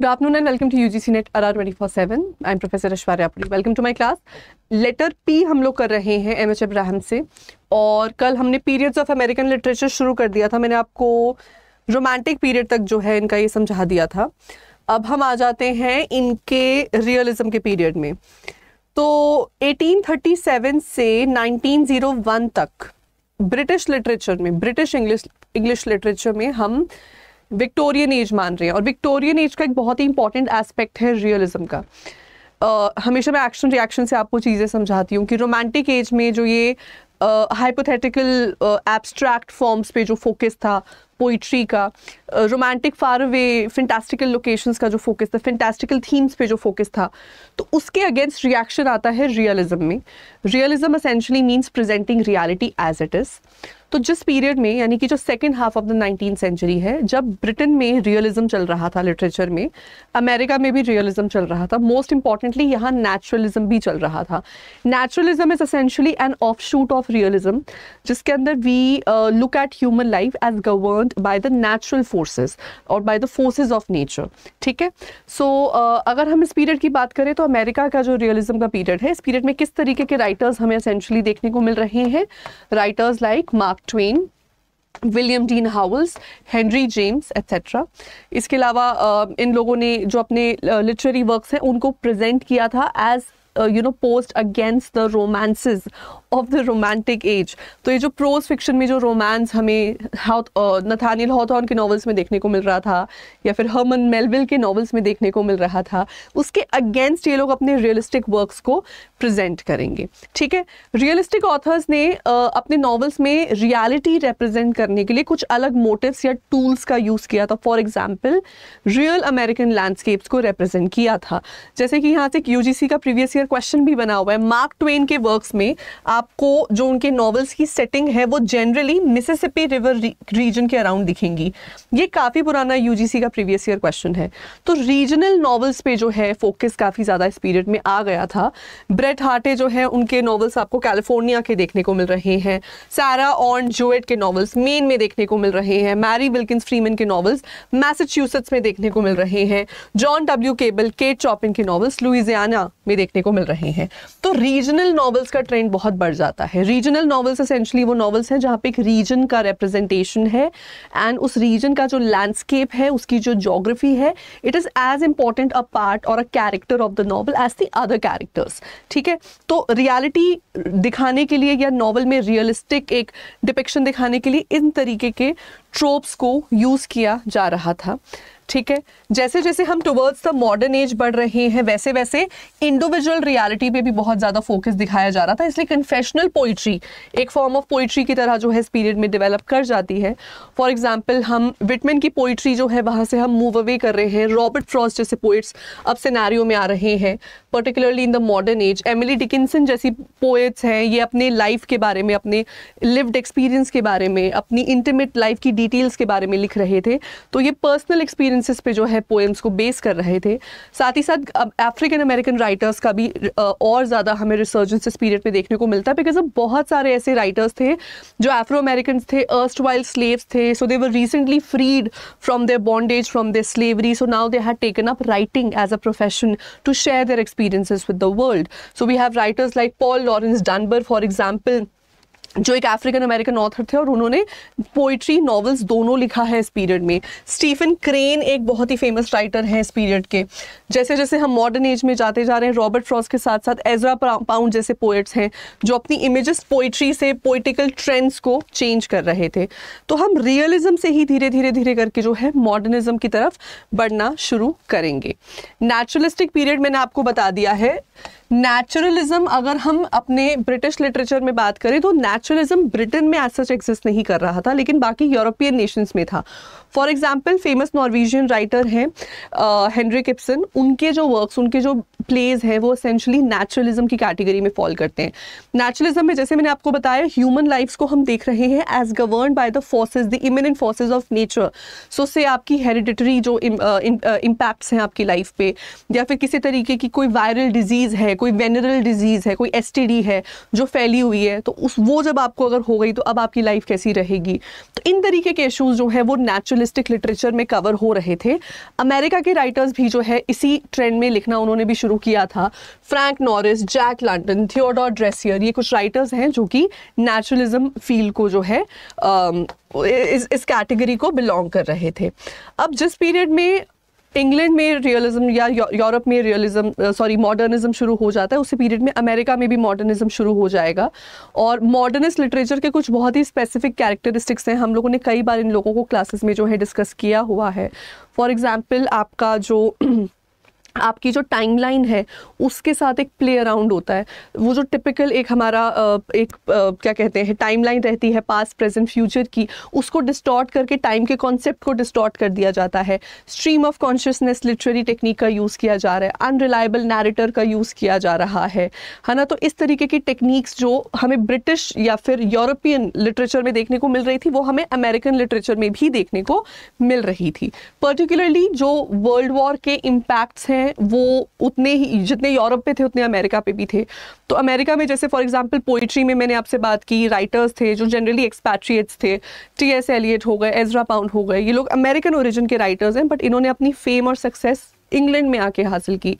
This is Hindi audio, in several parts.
Good afternoon and welcome to UGC Net RR 24/7. I'm Professor Ashwarya Puri. Welcome to my class. Letter P हम लोग कर रहे हैं एम एच इब्राहिम से और कल हमने periods of American literature शुरू कर दिया था मैंने आपको romantic period तक जो है इनका ये समझा दिया था अब हम आ जाते हैं इनके realism के period में तो 1837 से 1901 तक British literature में British English English literature में हम uh, विक्टोरियन एज मान रहे हैं और विक्टोरियन एज का एक बहुत ही इंपॉर्टेंट एस्पेक्ट है रियलिज्म का Uh, हमेशा मैं एक्शन रिएक्शन से आपको चीज़ें समझाती हूँ कि रोमांटिक एज में जो ये हाइपोथेटिकल एब्स्ट्रैक्ट फॉर्म्स पे जो फोकस था पोइट्री का romantic far away fantastical locations का जो फोकस था फिनटेस्टिकल थीम्स पे जो फोकस था तो उसके अगेंस्ट रिएक्शन आता है रियलिज्म में realism essentially means presenting reality as it is तो जिस पीरियड में यानी कि जो second half of the nineteen century है जब ब्रिटेन में रियलिज्म चल रहा था लिटरेचर में अमेरिका में भी रियलिज्म चल रहा था मोस्ट इंपॉर्टेंटली यहाँ नेचुरलिज्म भी चल रहा था naturalism is essentially an offshoot of realism जिसके अंदर we look at human life as govern determined by the natural forces और by the forces of nature ठीक है सो uh, अगर हम इस पीरियड की बात करें तो अमेरिका का जो रियलिज्म का पीरियड है इस पीरियड में किस तरीके के राइटर्स हमें असेंशली देखने को मिल रहे हैं writers like Mark Twain William Dean Howells Henry James etcetera इसके अलावा uh, इन लोगों ने जो अपने लिटरेरी uh, वर्क्स हैं उनको प्रेजेंट किया था as you know post against the romances of the romantic age तो ये जो प्रोज फिक्शन में जो रोमांस हमें नथानियल हॉथॉर्न uh, के नॉवल्स में देखने को मिल रहा था या फिर हर्मन मेलविल के नॉवल्स में देखने को मिल रहा था उसके अगेंस्ट ये लोग अपने रियलिस्टिक वर्क्स को प्रेजेंट करेंगे ठीक है रियलिस्टिक ऑथर्स ने uh, अपने नॉवल्स में रियालिटी रिप्रेजेंट करने के लिए कुछ अलग मोटिवस या टूल्स का यूज़ किया था for example real American landscapes को रिप्रेजेंट किया था जैसे कि यहाँ से सी का प्रीवियस ईयर क्वेश्चन भी बना हुआ है मार्क ट्वेन के वर्क्स में आप आपको जो उनके नॉवेल्स की सेटिंग है वो जनरली मिसिसिपी रिवर रीजन के अराउंड दिखेंगी ये काफ़ी पुराना यूजीसी का प्रीवियस ईयर क्वेश्चन है तो रीजनल नॉवेल्स पे जो है फोकस काफ़ी ज़्यादा इस पीरियड में आ गया था ब्रेड हार्टे जो है उनके नॉवेल्स आपको कैलिफोर्निया के देखने को मिल रहे हैं सारा ऑन जोएट के नॉवल्स मेन में देखने को मिल रहे हैं मैरी विल्किंस फ्रीमन के नॉवल्स मैसेच्यूसेट्स में देखने को मिल रहे हैं John W Cable Kate Chopin के नॉवल्स लुइजियाना में देखने को मिल रहे हैं तो रीजनल नॉवेल्स का ट्रेंड बहुत बढ़ मर जाता है रीजनल नॉवल्स असेंशली वो नॉवल्स हैं जहाँ पे एक रीजन का रिप्रेजेंटेशन है एंड उस रीजन का जो लैंडस्केप है उसकी जो जोग्राफी है it is as important a part और a character of the novel as the other characters ठीक है तो रियलिटी दिखाने के लिए या नॉवल में रियलिस्टिक एक डिपिक्शन दिखाने के लिए इन तरीके के ट्रोप्स को यूज़ किया जा रहा था ठीक है जैसे जैसे हम टुवर्ड्स द मॉडर्न एज बढ़ रहे हैं वैसे वैसे इंडिविजुअल रियलिटी पे भी बहुत ज़्यादा फोकस दिखाया जा रहा था इसलिए कन्फेशनल पोइट्री एक फॉर्म ऑफ पोइट्री की तरह जो है इस पीरियड में डेवलप कर जाती है फॉर एग्जाम्पल हम विटमेन की पोइट्री जो है वहाँ से हम मूव अवे कर रहे हैं रॉबर्ट फ्रॉस जैसे पोइट्स अब सिनारियों में आ रहे हैं particularly in the modern age Emily Dickinson जैसी पोएट्स हैं ये अपने लाइफ के बारे में अपने लिव्ड एक्सपीरियंस के बारे में अपनी इंटीमेट लाइफ की डिटेल्स के बारे में लिख रहे थे तो ये पर्सनल एक्सपीरियंसेस पे जो है पोएम्स को बेस कर रहे थे साथ ही साथ अब अफ्रीकन अमेरिकन राइटर्स का भी और ज़्यादा हमें रिसर्जेंस इस पीरियड में देखने को मिलता है बिकॉज अब बहुत सारे ऐसे राइटर्स थे जो एफ्रो अमेरिकन थे अर्स्ट वाइल्ड स्लेव्स थे so they were recently freed from their bondage from their slavery so now they had taken up writing as a profession to share their experiences with the world. So we have writers like Paul Lawrence Dunbar, for example, जो एक अफ्रीकन अमेरिकन ऑथर थे और उन्होंने पोइट्री नॉवेल्स दोनों लिखा है इस पीरियड में स्टीफन क्रेन एक बहुत ही फेमस राइटर हैं इस पीरियड के जैसे जैसे हम मॉडर्न एज में जाते जा रहे हैं रॉबर्ट फ्रॉस के साथ साथ एजरा पाउंड जैसे पोइट्स हैं जो अपनी इमेजेस पोइट्री से पोइटिकल ट्रेंड्स को चेंज कर रहे थे तो हम रियलिज्म से ही धीरे धीरे धीरे करके जो है मॉडर्निज्म की तरफ बढ़ना शुरू करेंगे नेचुरलिस्टिक पीरियड मैंने आपको बता दिया है नेचुरलिज्म अगर हम अपने ब्रिटिश लिटरेचर में बात करें तो नेचुरलिज्म ब्रिटेन में एज सच एग्जिस्ट नहीं कर रहा था लेकिन बाकी यूरोपियन नेशंस में था for example famous Norwegian writer हैं हेनरी किप्सन उनके जो वर्क्स उनके जो प्लेज हैं वो असेंशली नेचुरलिज्म की कैटेगरी में फॉल करते हैं नेचुरलिज्म में जैसे मैंने आपको बताया ह्यूमन लाइफ्स को हम देख रहे हैं as govern by the forces the immanent forces of nature so से आपकी हेरिडिटरी जो इम्पैक्ट्स हैं आपकी लाइफ पे या फिर किसी तरीके की कोई वायरल डिजीज़ है कोई वेनरल डिजीज़ है कोई एस है जो फैली हुई है तो उस वो जब आपको अगर हो गई तो अब आपकी लाइफ कैसी रहेगी तो इन तरीके के इशूज़ जो है वो नेचुरलिस्टिक लिटरेचर में कवर हो रहे थे अमेरिका के राइटर्स भी जो है इसी ट्रेंड में लिखना उन्होंने भी शुरू किया था Frank Norris Jack London Theodore Dreiser ये कुछ राइटर्स हैं जो कि नेचुरलिज्म फील्ड को जो है आ, um, इस कैटेगरी को बिलोंग कर रहे थे अब जिस पीरियड में इंग्लैंड में रियलिज्म या यूरोप में रियलिज्म सॉरी मॉडर्निज्म शुरू हो जाता है उसी पीरियड में अमेरिका में भी मॉडर्निज्म शुरू हो जाएगा और मॉडर्निस्ट लिटरेचर के कुछ बहुत ही स्पेसिफिक कैरेक्टरिस्टिक्स हैं हम लोगों ने कई बार इन लोगों को क्लासेस में जो है डिस्कस किया हुआ है फॉर एग्ज़ाम्पल आपका जो आपकी जो टाइमलाइन है उसके साथ एक प्ले अराउंड होता है वो जो टिपिकल एक हमारा एक क्या कहते हैं टाइमलाइन रहती है पास्ट प्रेजेंट फ्यूचर की उसको डिस्टॉर्ट करके टाइम के कॉन्सेप्ट को डिस्टॉर्ट कर दिया जाता है stream of consciousness literary technique का यूज़ किया जा रहा है अनरिलायबल नैरेटर का यूज़ किया जा रहा है है ना तो इस तरीके की टेक्निक्स जो हमें ब्रिटिश या फिर यूरोपियन लिटरेचर में देखने को मिल रही थी वो हमें अमेरिकन लिटरेचर में भी देखने को मिल रही थी पर्टिकुलरली जो वर्ल्ड वॉर के इम्पैक्ट्स हैं हैं वो उतने ही जितने यूरोप पे थे उतने अमेरिका पे भी थे तो अमेरिका में जैसे फॉर एग्जांपल पोइट्री में मैंने आपसे बात की राइटर्स थे जो जनरली एक्सपैट्रिएट्स थे टी एस एलियट हो गए एजरा पाउंड हो गए ये लोग अमेरिकन ओरिजिन के राइटर्स हैं बट इन्होंने अपनी फेम और सक्सेस इंग्लैंड में आके हासिल की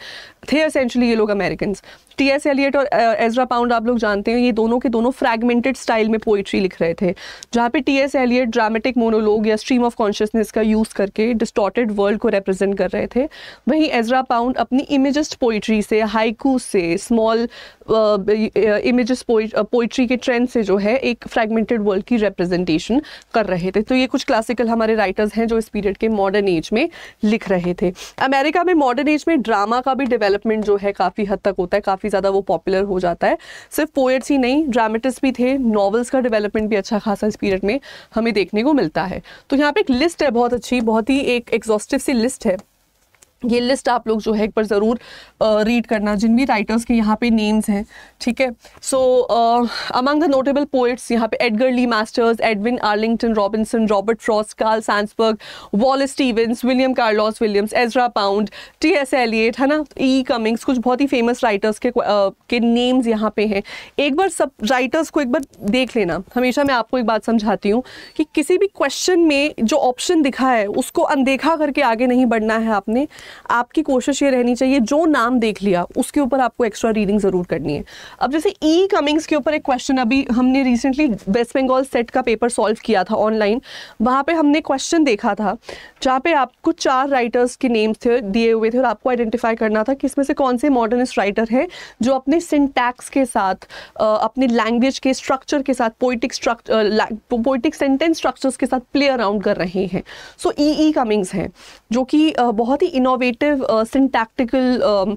थे असेंशली ये लोग अमेरिकन टी एस एलियट और एजरा पाउंड आप लोग जानते हैं ये दोनों के दोनों फ्रेगमेंटेड स्टाइल में पोइट्री लिख रहे थे जहाँ पे T S Eliot dramatic monologue या स्ट्रीम ऑफ कॉन्शियसनेस का यूज़ करके डिस्टॉटेड वर्ल्ड को रिप्रेजेंट कर रहे थे वहीं एजरा पाउंड अपनी इमेजस्ट पोइट्री से हाइकू से स्मॉल इमेजेस पोइट्री के ट्रेंड से जो है एक फ्रैगमेंटेड वर्ल्ड की रिप्रेजेंटेशन कर रहे थे तो ये कुछ क्लासिकल हमारे राइटर्स हैं जो इस पीरियड के मॉडर्न एज में लिख रहे थे अमेरिका में मॉडर्न एज में ड्रामा का भी डेवलपमेंट जो है काफ़ी हद तक होता है काफ़ी ज़्यादा वो पॉपुलर हो जाता है सिर्फ पोएट्स ही नहीं ड्रामेटिस्ट भी थे नॉवल्स का डेवलपमेंट भी अच्छा खासा इस पीरियड में हमें देखने को मिलता है तो यहाँ पर एक लिस्ट है बहुत अच्छी बहुत ही एक एग्जॉस्टिव सी लिस्ट है ये लिस्ट आप लोग जो है एक बार ज़रूर रीड करना जिन भी राइटर्स के यहाँ पे नेम्स हैं ठीक है so among the notable poets यहाँ पे Edgar Lee Masters Edwin Arlington Robinson Robert Frost Carl Sandburg Wallace Stevens William Carlos Williams Ezra Pound T S Eliot है ना ई e. कमिंग्स कुछ बहुत ही फेमस राइटर्स के uh, के नेम्स यहाँ पे हैं एक बार सब राइटर्स को एक बार देख लेना हमेशा मैं आपको एक बात समझाती हूँ कि किसी भी क्वेश्चन में जो ऑप्शन दिखा है उसको अनदेखा करके आगे नहीं बढ़ना है आपने आपकी कोशिश ये रहनी चाहिए जो नाम देख लिया उसके ऊपर आपको एक्स्ट्रा रीडिंग ज़रूर करनी है अब जैसे ई e कमिंग्स के ऊपर एक क्वेश्चन अभी हमने रिसेंटली वेस्ट बंगाल सेट का पेपर सॉल्व किया था ऑनलाइन वहाँ पर हमने क्वेश्चन देखा था जहाँ पर आपको चार राइटर्स के नेम्स थे दिए हुए थे और आपको आइडेंटिफाई करना था कि इसमें से कौन से मॉडर्निस्ट राइटर हैं जो अपने सिंटैक्स के साथ अपने लैंग्वेज के स्ट्रक्चर के साथ poetic structure poetic sentence structures के साथ प्ले अराउंड कर रहे हैं सो ई ई कमिंग्स हैं जो कि बहुत ही इनोव इनोवेटिव सिंटैक्टिकल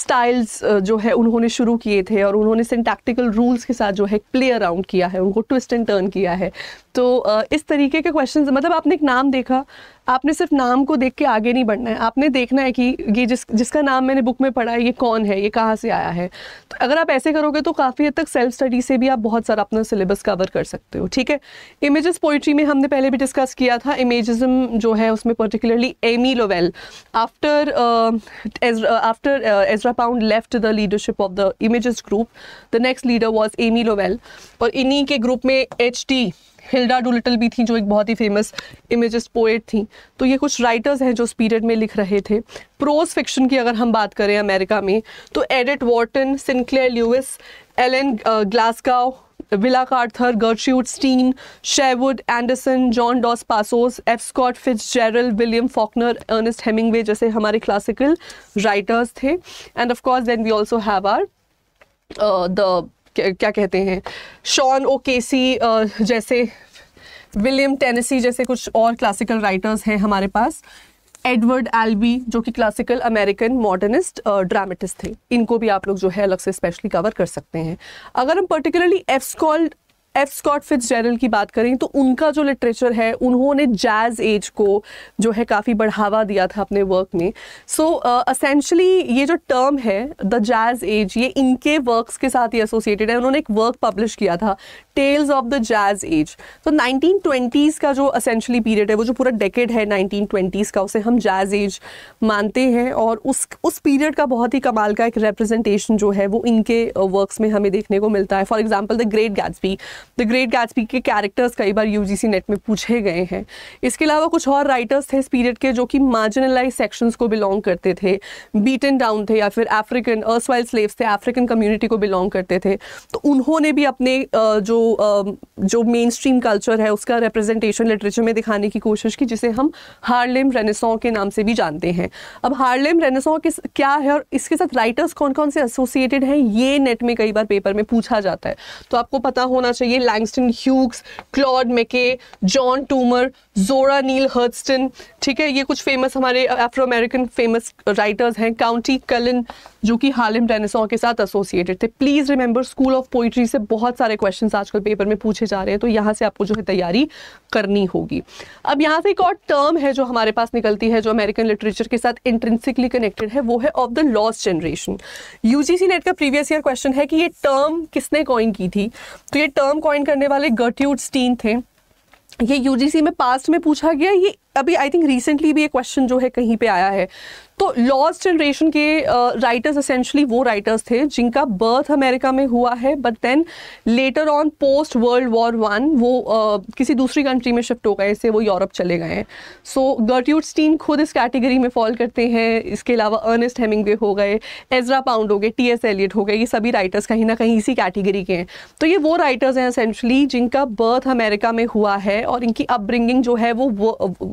स्टाइल्स जो है उन्होंने शुरू किए थे और उन्होंने सिंटैक्टिकल रूल्स के साथ जो है प्ले अराउंड किया है उनको ट्विस्ट एंड टर्न किया है तो uh, इस तरीके के क्वेश्चन मतलब आपने एक नाम देखा आपने सिर्फ नाम को देख के आगे नहीं बढ़ना है आपने देखना है कि ये जिस जिसका नाम मैंने बुक में पढ़ा है ये कौन है ये कहाँ से आया है तो अगर आप ऐसे करोगे तो काफ़ी हद तक सेल्फ स्टडी से भी आप बहुत सारा अपना सिलेबस कवर कर सकते हो ठीक है इमेजेस पोइट्री में हमने पहले भी डिस्कस किया था इमेजिज्म जो है उसमें particularly Amy Lowell after after Ezra Pound left the leadership of the image group the next leader was Amy Lowell और इन्हीं के ग्रुप में एच टी हिल्डा डुलिटल भी थी जो एक बहुत ही फेमस इमेज पोएट थी तो ये कुछ राइटर्स हैं जो उस पीरियड में लिख रहे थे प्रोज फिक्शन की अगर हम बात करें अमेरिका में तो Edith Wharton Sinclair Lewis Ellen Glasgow Willa Cather गर्च्यूड Stein Sherwood Anderson John Dos Passos F Scott Fitzgerald William Faulkner Ernest Hemingway जैसे हमारे क्लासिकल राइटर्स थे and of course then we also have are the क्या कहते हैं शॉन ओ केसी जैसे विलियम टेनेसी जैसे कुछ और क्लासिकल राइटर्स हैं हमारे पास एडवर्ड एल्बी जो कि क्लासिकल अमेरिकन मॉडर्निस्ट ड्रामेटिस्ट थे इनको भी आप लोग जो है अलग से स्पेशली कवर कर सकते हैं अगर हम particularly F Scott F Scott जनरल की बात करें तो उनका जो लिटरेचर है उन्होंने जैज़ एज को जो है काफ़ी बढ़ावा दिया था अपने वर्क में सो so, असेंशली uh, ये जो टर्म है द जैज़ एज ये इनके वर्क्स के साथ ही एसोसिएटेड है उन्होंने एक वर्क पब्लिश किया था tales of the jazz age तो नाइनटीन ट्वेंटीज़ का जो असेंशली पीरियड है वो जो पूरा डेकेड है नाइनटीन ट्वेंटीज़ का उसे हम जैज़ एज मानते हैं और उस उस पीरियड का बहुत ही कमाल का एक रिप्रेजेंटेशन जो है वो इनके वर्क्स uh, में हमें देखने को मिलता है for example the great Gats the great Gatsby के कैरेक्टर्स कई बार यू नेट में पूछे गए हैं इसके अलावा कुछ और राइटर्स थे इस पीरियड के जो कि मार्जिनलाइज सेक्शंस को बिलोंग करते थे बीटन डाउन थे या फिर अफ्रीकन अर्स वाइल्ड स्लेव्स थे अफ्रीकन कम्युनिटी को बिलोंग करते थे तो उन्होंने भी अपने जो जो मेन स्ट्रीम कल्चर है उसका रिप्रेजेंटेशन लिटरेचर में दिखाने की कोशिश की जिसे हम हार्लेम रेनेसों के नाम से भी जानते हैं अब हार्लेम रेनेसों किस क्या है और इसके साथ राइटर्स कौन कौन से एसोसिएटेड हैं ये नेट में कई बार पेपर में पूछा जाता है तो आपको पता होना चाहिए ये Langston Hughes Claude McKay John Toomer Zora Neale Hurston ठीक है ये कुछ फेमस हमारे अफ्रो अमेरिकन फेमस राइटर्स हैं काउंटी कलन जो कि हालिम डेनेसॉ के साथ एसोसिएटेड थे please remember school of poetry से बहुत सारे क्वेश्चन आजकल पेपर में पूछे जा रहे हैं तो यहाँ से आपको जो है तैयारी करनी होगी अब यहाँ से एक और टर्म है जो हमारे पास निकलती है जो अमेरिकन लिटरेचर के साथ इंट्रेंसिकली कनेक्टेड है वो है of the lost generation UGC NET का प्रीवियस ईयर क्वेश्चन है कि ये टर्म किसने कॉइन की थी तो ये टर्म कॉइन करने वाले गर्ट्यूड स्टीन थे ये यूजीसी में पास्ट में पूछा गया ये अभी आई थिंक रिसेंटली भी ये क्वेश्चन जो है कहीं पे आया है तो लॉस्ट जनरेशन के राइटर्स uh, असेंशली वो राइटर्स थे जिनका बर्थ अमेरिका में हुआ है but then later on post world war one वो uh, किसी दूसरी कंट्री में शिफ्ट हो गए से वो यूरोप चले गए हैं सो गर्ट्यूड स्टीन खुद इस कैटेगरी में फॉल करते हैं इसके अलावा अर्नेस्ट हेमिंगवे हो गए एजरा पाउंड हो गए टी एस एलियट हो गए ये सभी राइटर्स कहीं ना कहीं इसी कैटेगरी के हैं तो ये वो राइटर्स हैं असेंशली जिनका बर्थ अमेरिका में हुआ है और इनकी अपब्रिंगिंग जो है वो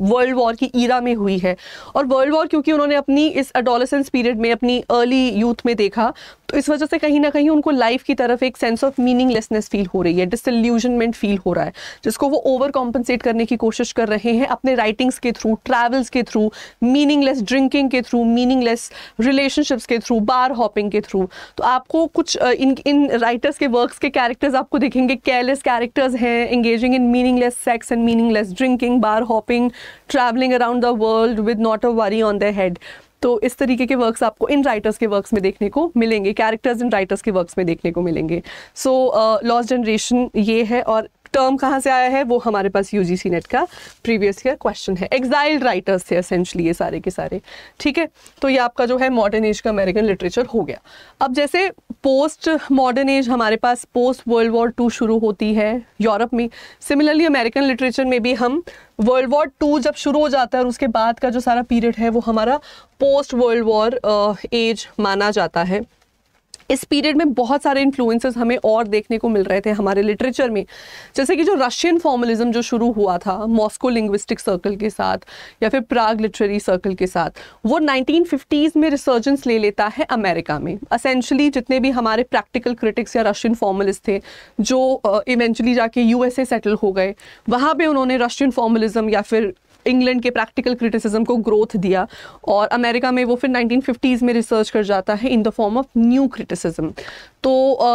वर्ल्ड वॉर की ईरा में हुई है और वर्ल्ड वॉर क्योंकि उन्होंने अपनी इस अडोलसेंस पीरियड में अपनी अर्ली यूथ में देखा तो इस वजह से कहीं ना कहीं उनको लाइफ की तरफ एक सेंस ऑफ मीनिंगलेसनेस फील हो रही है डिसल्यूजनमेंट फील हो रहा है जिसको वो ओवर कॉम्पनसेट करने की कोशिश कर रहे हैं अपने राइटिंग्स के थ्रू ट्रैवल्स के थ्रू मीनिंगलेस ड्रिंकिंग के थ्रू मीनिंगलेस रिलेशनशिप्स के थ्रू बार हॉपिंग के थ्रू तो आपको कुछ इन इन राइटर्स के वर्क्स के कैरेक्टर्स आपको दिखेंगे केयरलेस कैरेक्टर्स हैं engaging in meaningless sex and meaningless drinking bar hopping travelling around the world with not a worry on the head तो इस तरीके के वर्क्स आपको इन राइटर्स के वर्क्स में देखने को मिलेंगे कैरेक्टर्स इन राइटर्स के वर्क्स में देखने को मिलेंगे सो लॉस्ट जनरेशन ये है और टर्म कहाँ से आया है वो हमारे पास यू जी सी नेट का प्रीवियस ईयर क्वेश्चन है एग्जाइल्ड राइटर्स थे असेंशली ये सारे के सारे ठीक है तो ये आपका जो है मॉडर्न एज का अमेरिकन लिटरेचर हो गया अब जैसे पोस्ट मॉडर्न एज हमारे पास पोस्ट वर्ल्ड वॉर टू शुरू होती है यूरोप में सिमिलरली अमेरिकन लिटरेचर में भी हम वर्ल्ड वॉर टू जब शुरू हो जाता है और उसके बाद का जो सारा पीरियड है वो हमारा पोस्ट वर्ल्ड वॉर एज माना जाता है इस पीरियड में बहुत सारे इन्फ्लुएंसेस हमें और देखने को मिल रहे थे हमारे लिटरेचर में जैसे कि जो रशियन फॉर्मलिज्म जो शुरू हुआ था मॉस्को लिंग्विस्टिक सर्कल के साथ या फिर प्राग लिटरेरी सर्कल के साथ वो नाइनटीन में रिसर्जेंस ले लेता है अमेरिका में असेंशली जितने भी हमारे प्रैक्टिकल क्रिटिक्स या रशियन फॉर्मलिस्ट थे जो इवेंचुअली uh, जाके यू सेटल हो गए वहाँ पर उन्होंने रशियन फॉर्मलिज्म या फिर इंग्लैंड के प्रैक्टिकल क्रिटिसिज्म को ग्रोथ दिया और अमेरिका में वो फिर 1950s में रिसर्च कर जाता है in the form of new criticism तो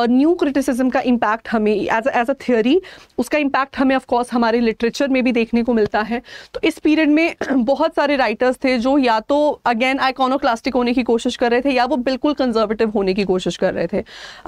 न्यू uh, क्रिटिसिज्म का इम्पैक्ट हमें एज एज अ थियोरी उसका इम्पैक्ट हमें ऑफकोर्स हमारे लिटरेचर में भी देखने को मिलता है तो इस पीरियड में बहुत सारे राइटर्स थे जो या तो अगेन आइकॉनोक्लास्टिक होने की कोशिश कर रहे थे या वो बिल्कुल कंजर्वेटिव होने की कोशिश कर रहे थे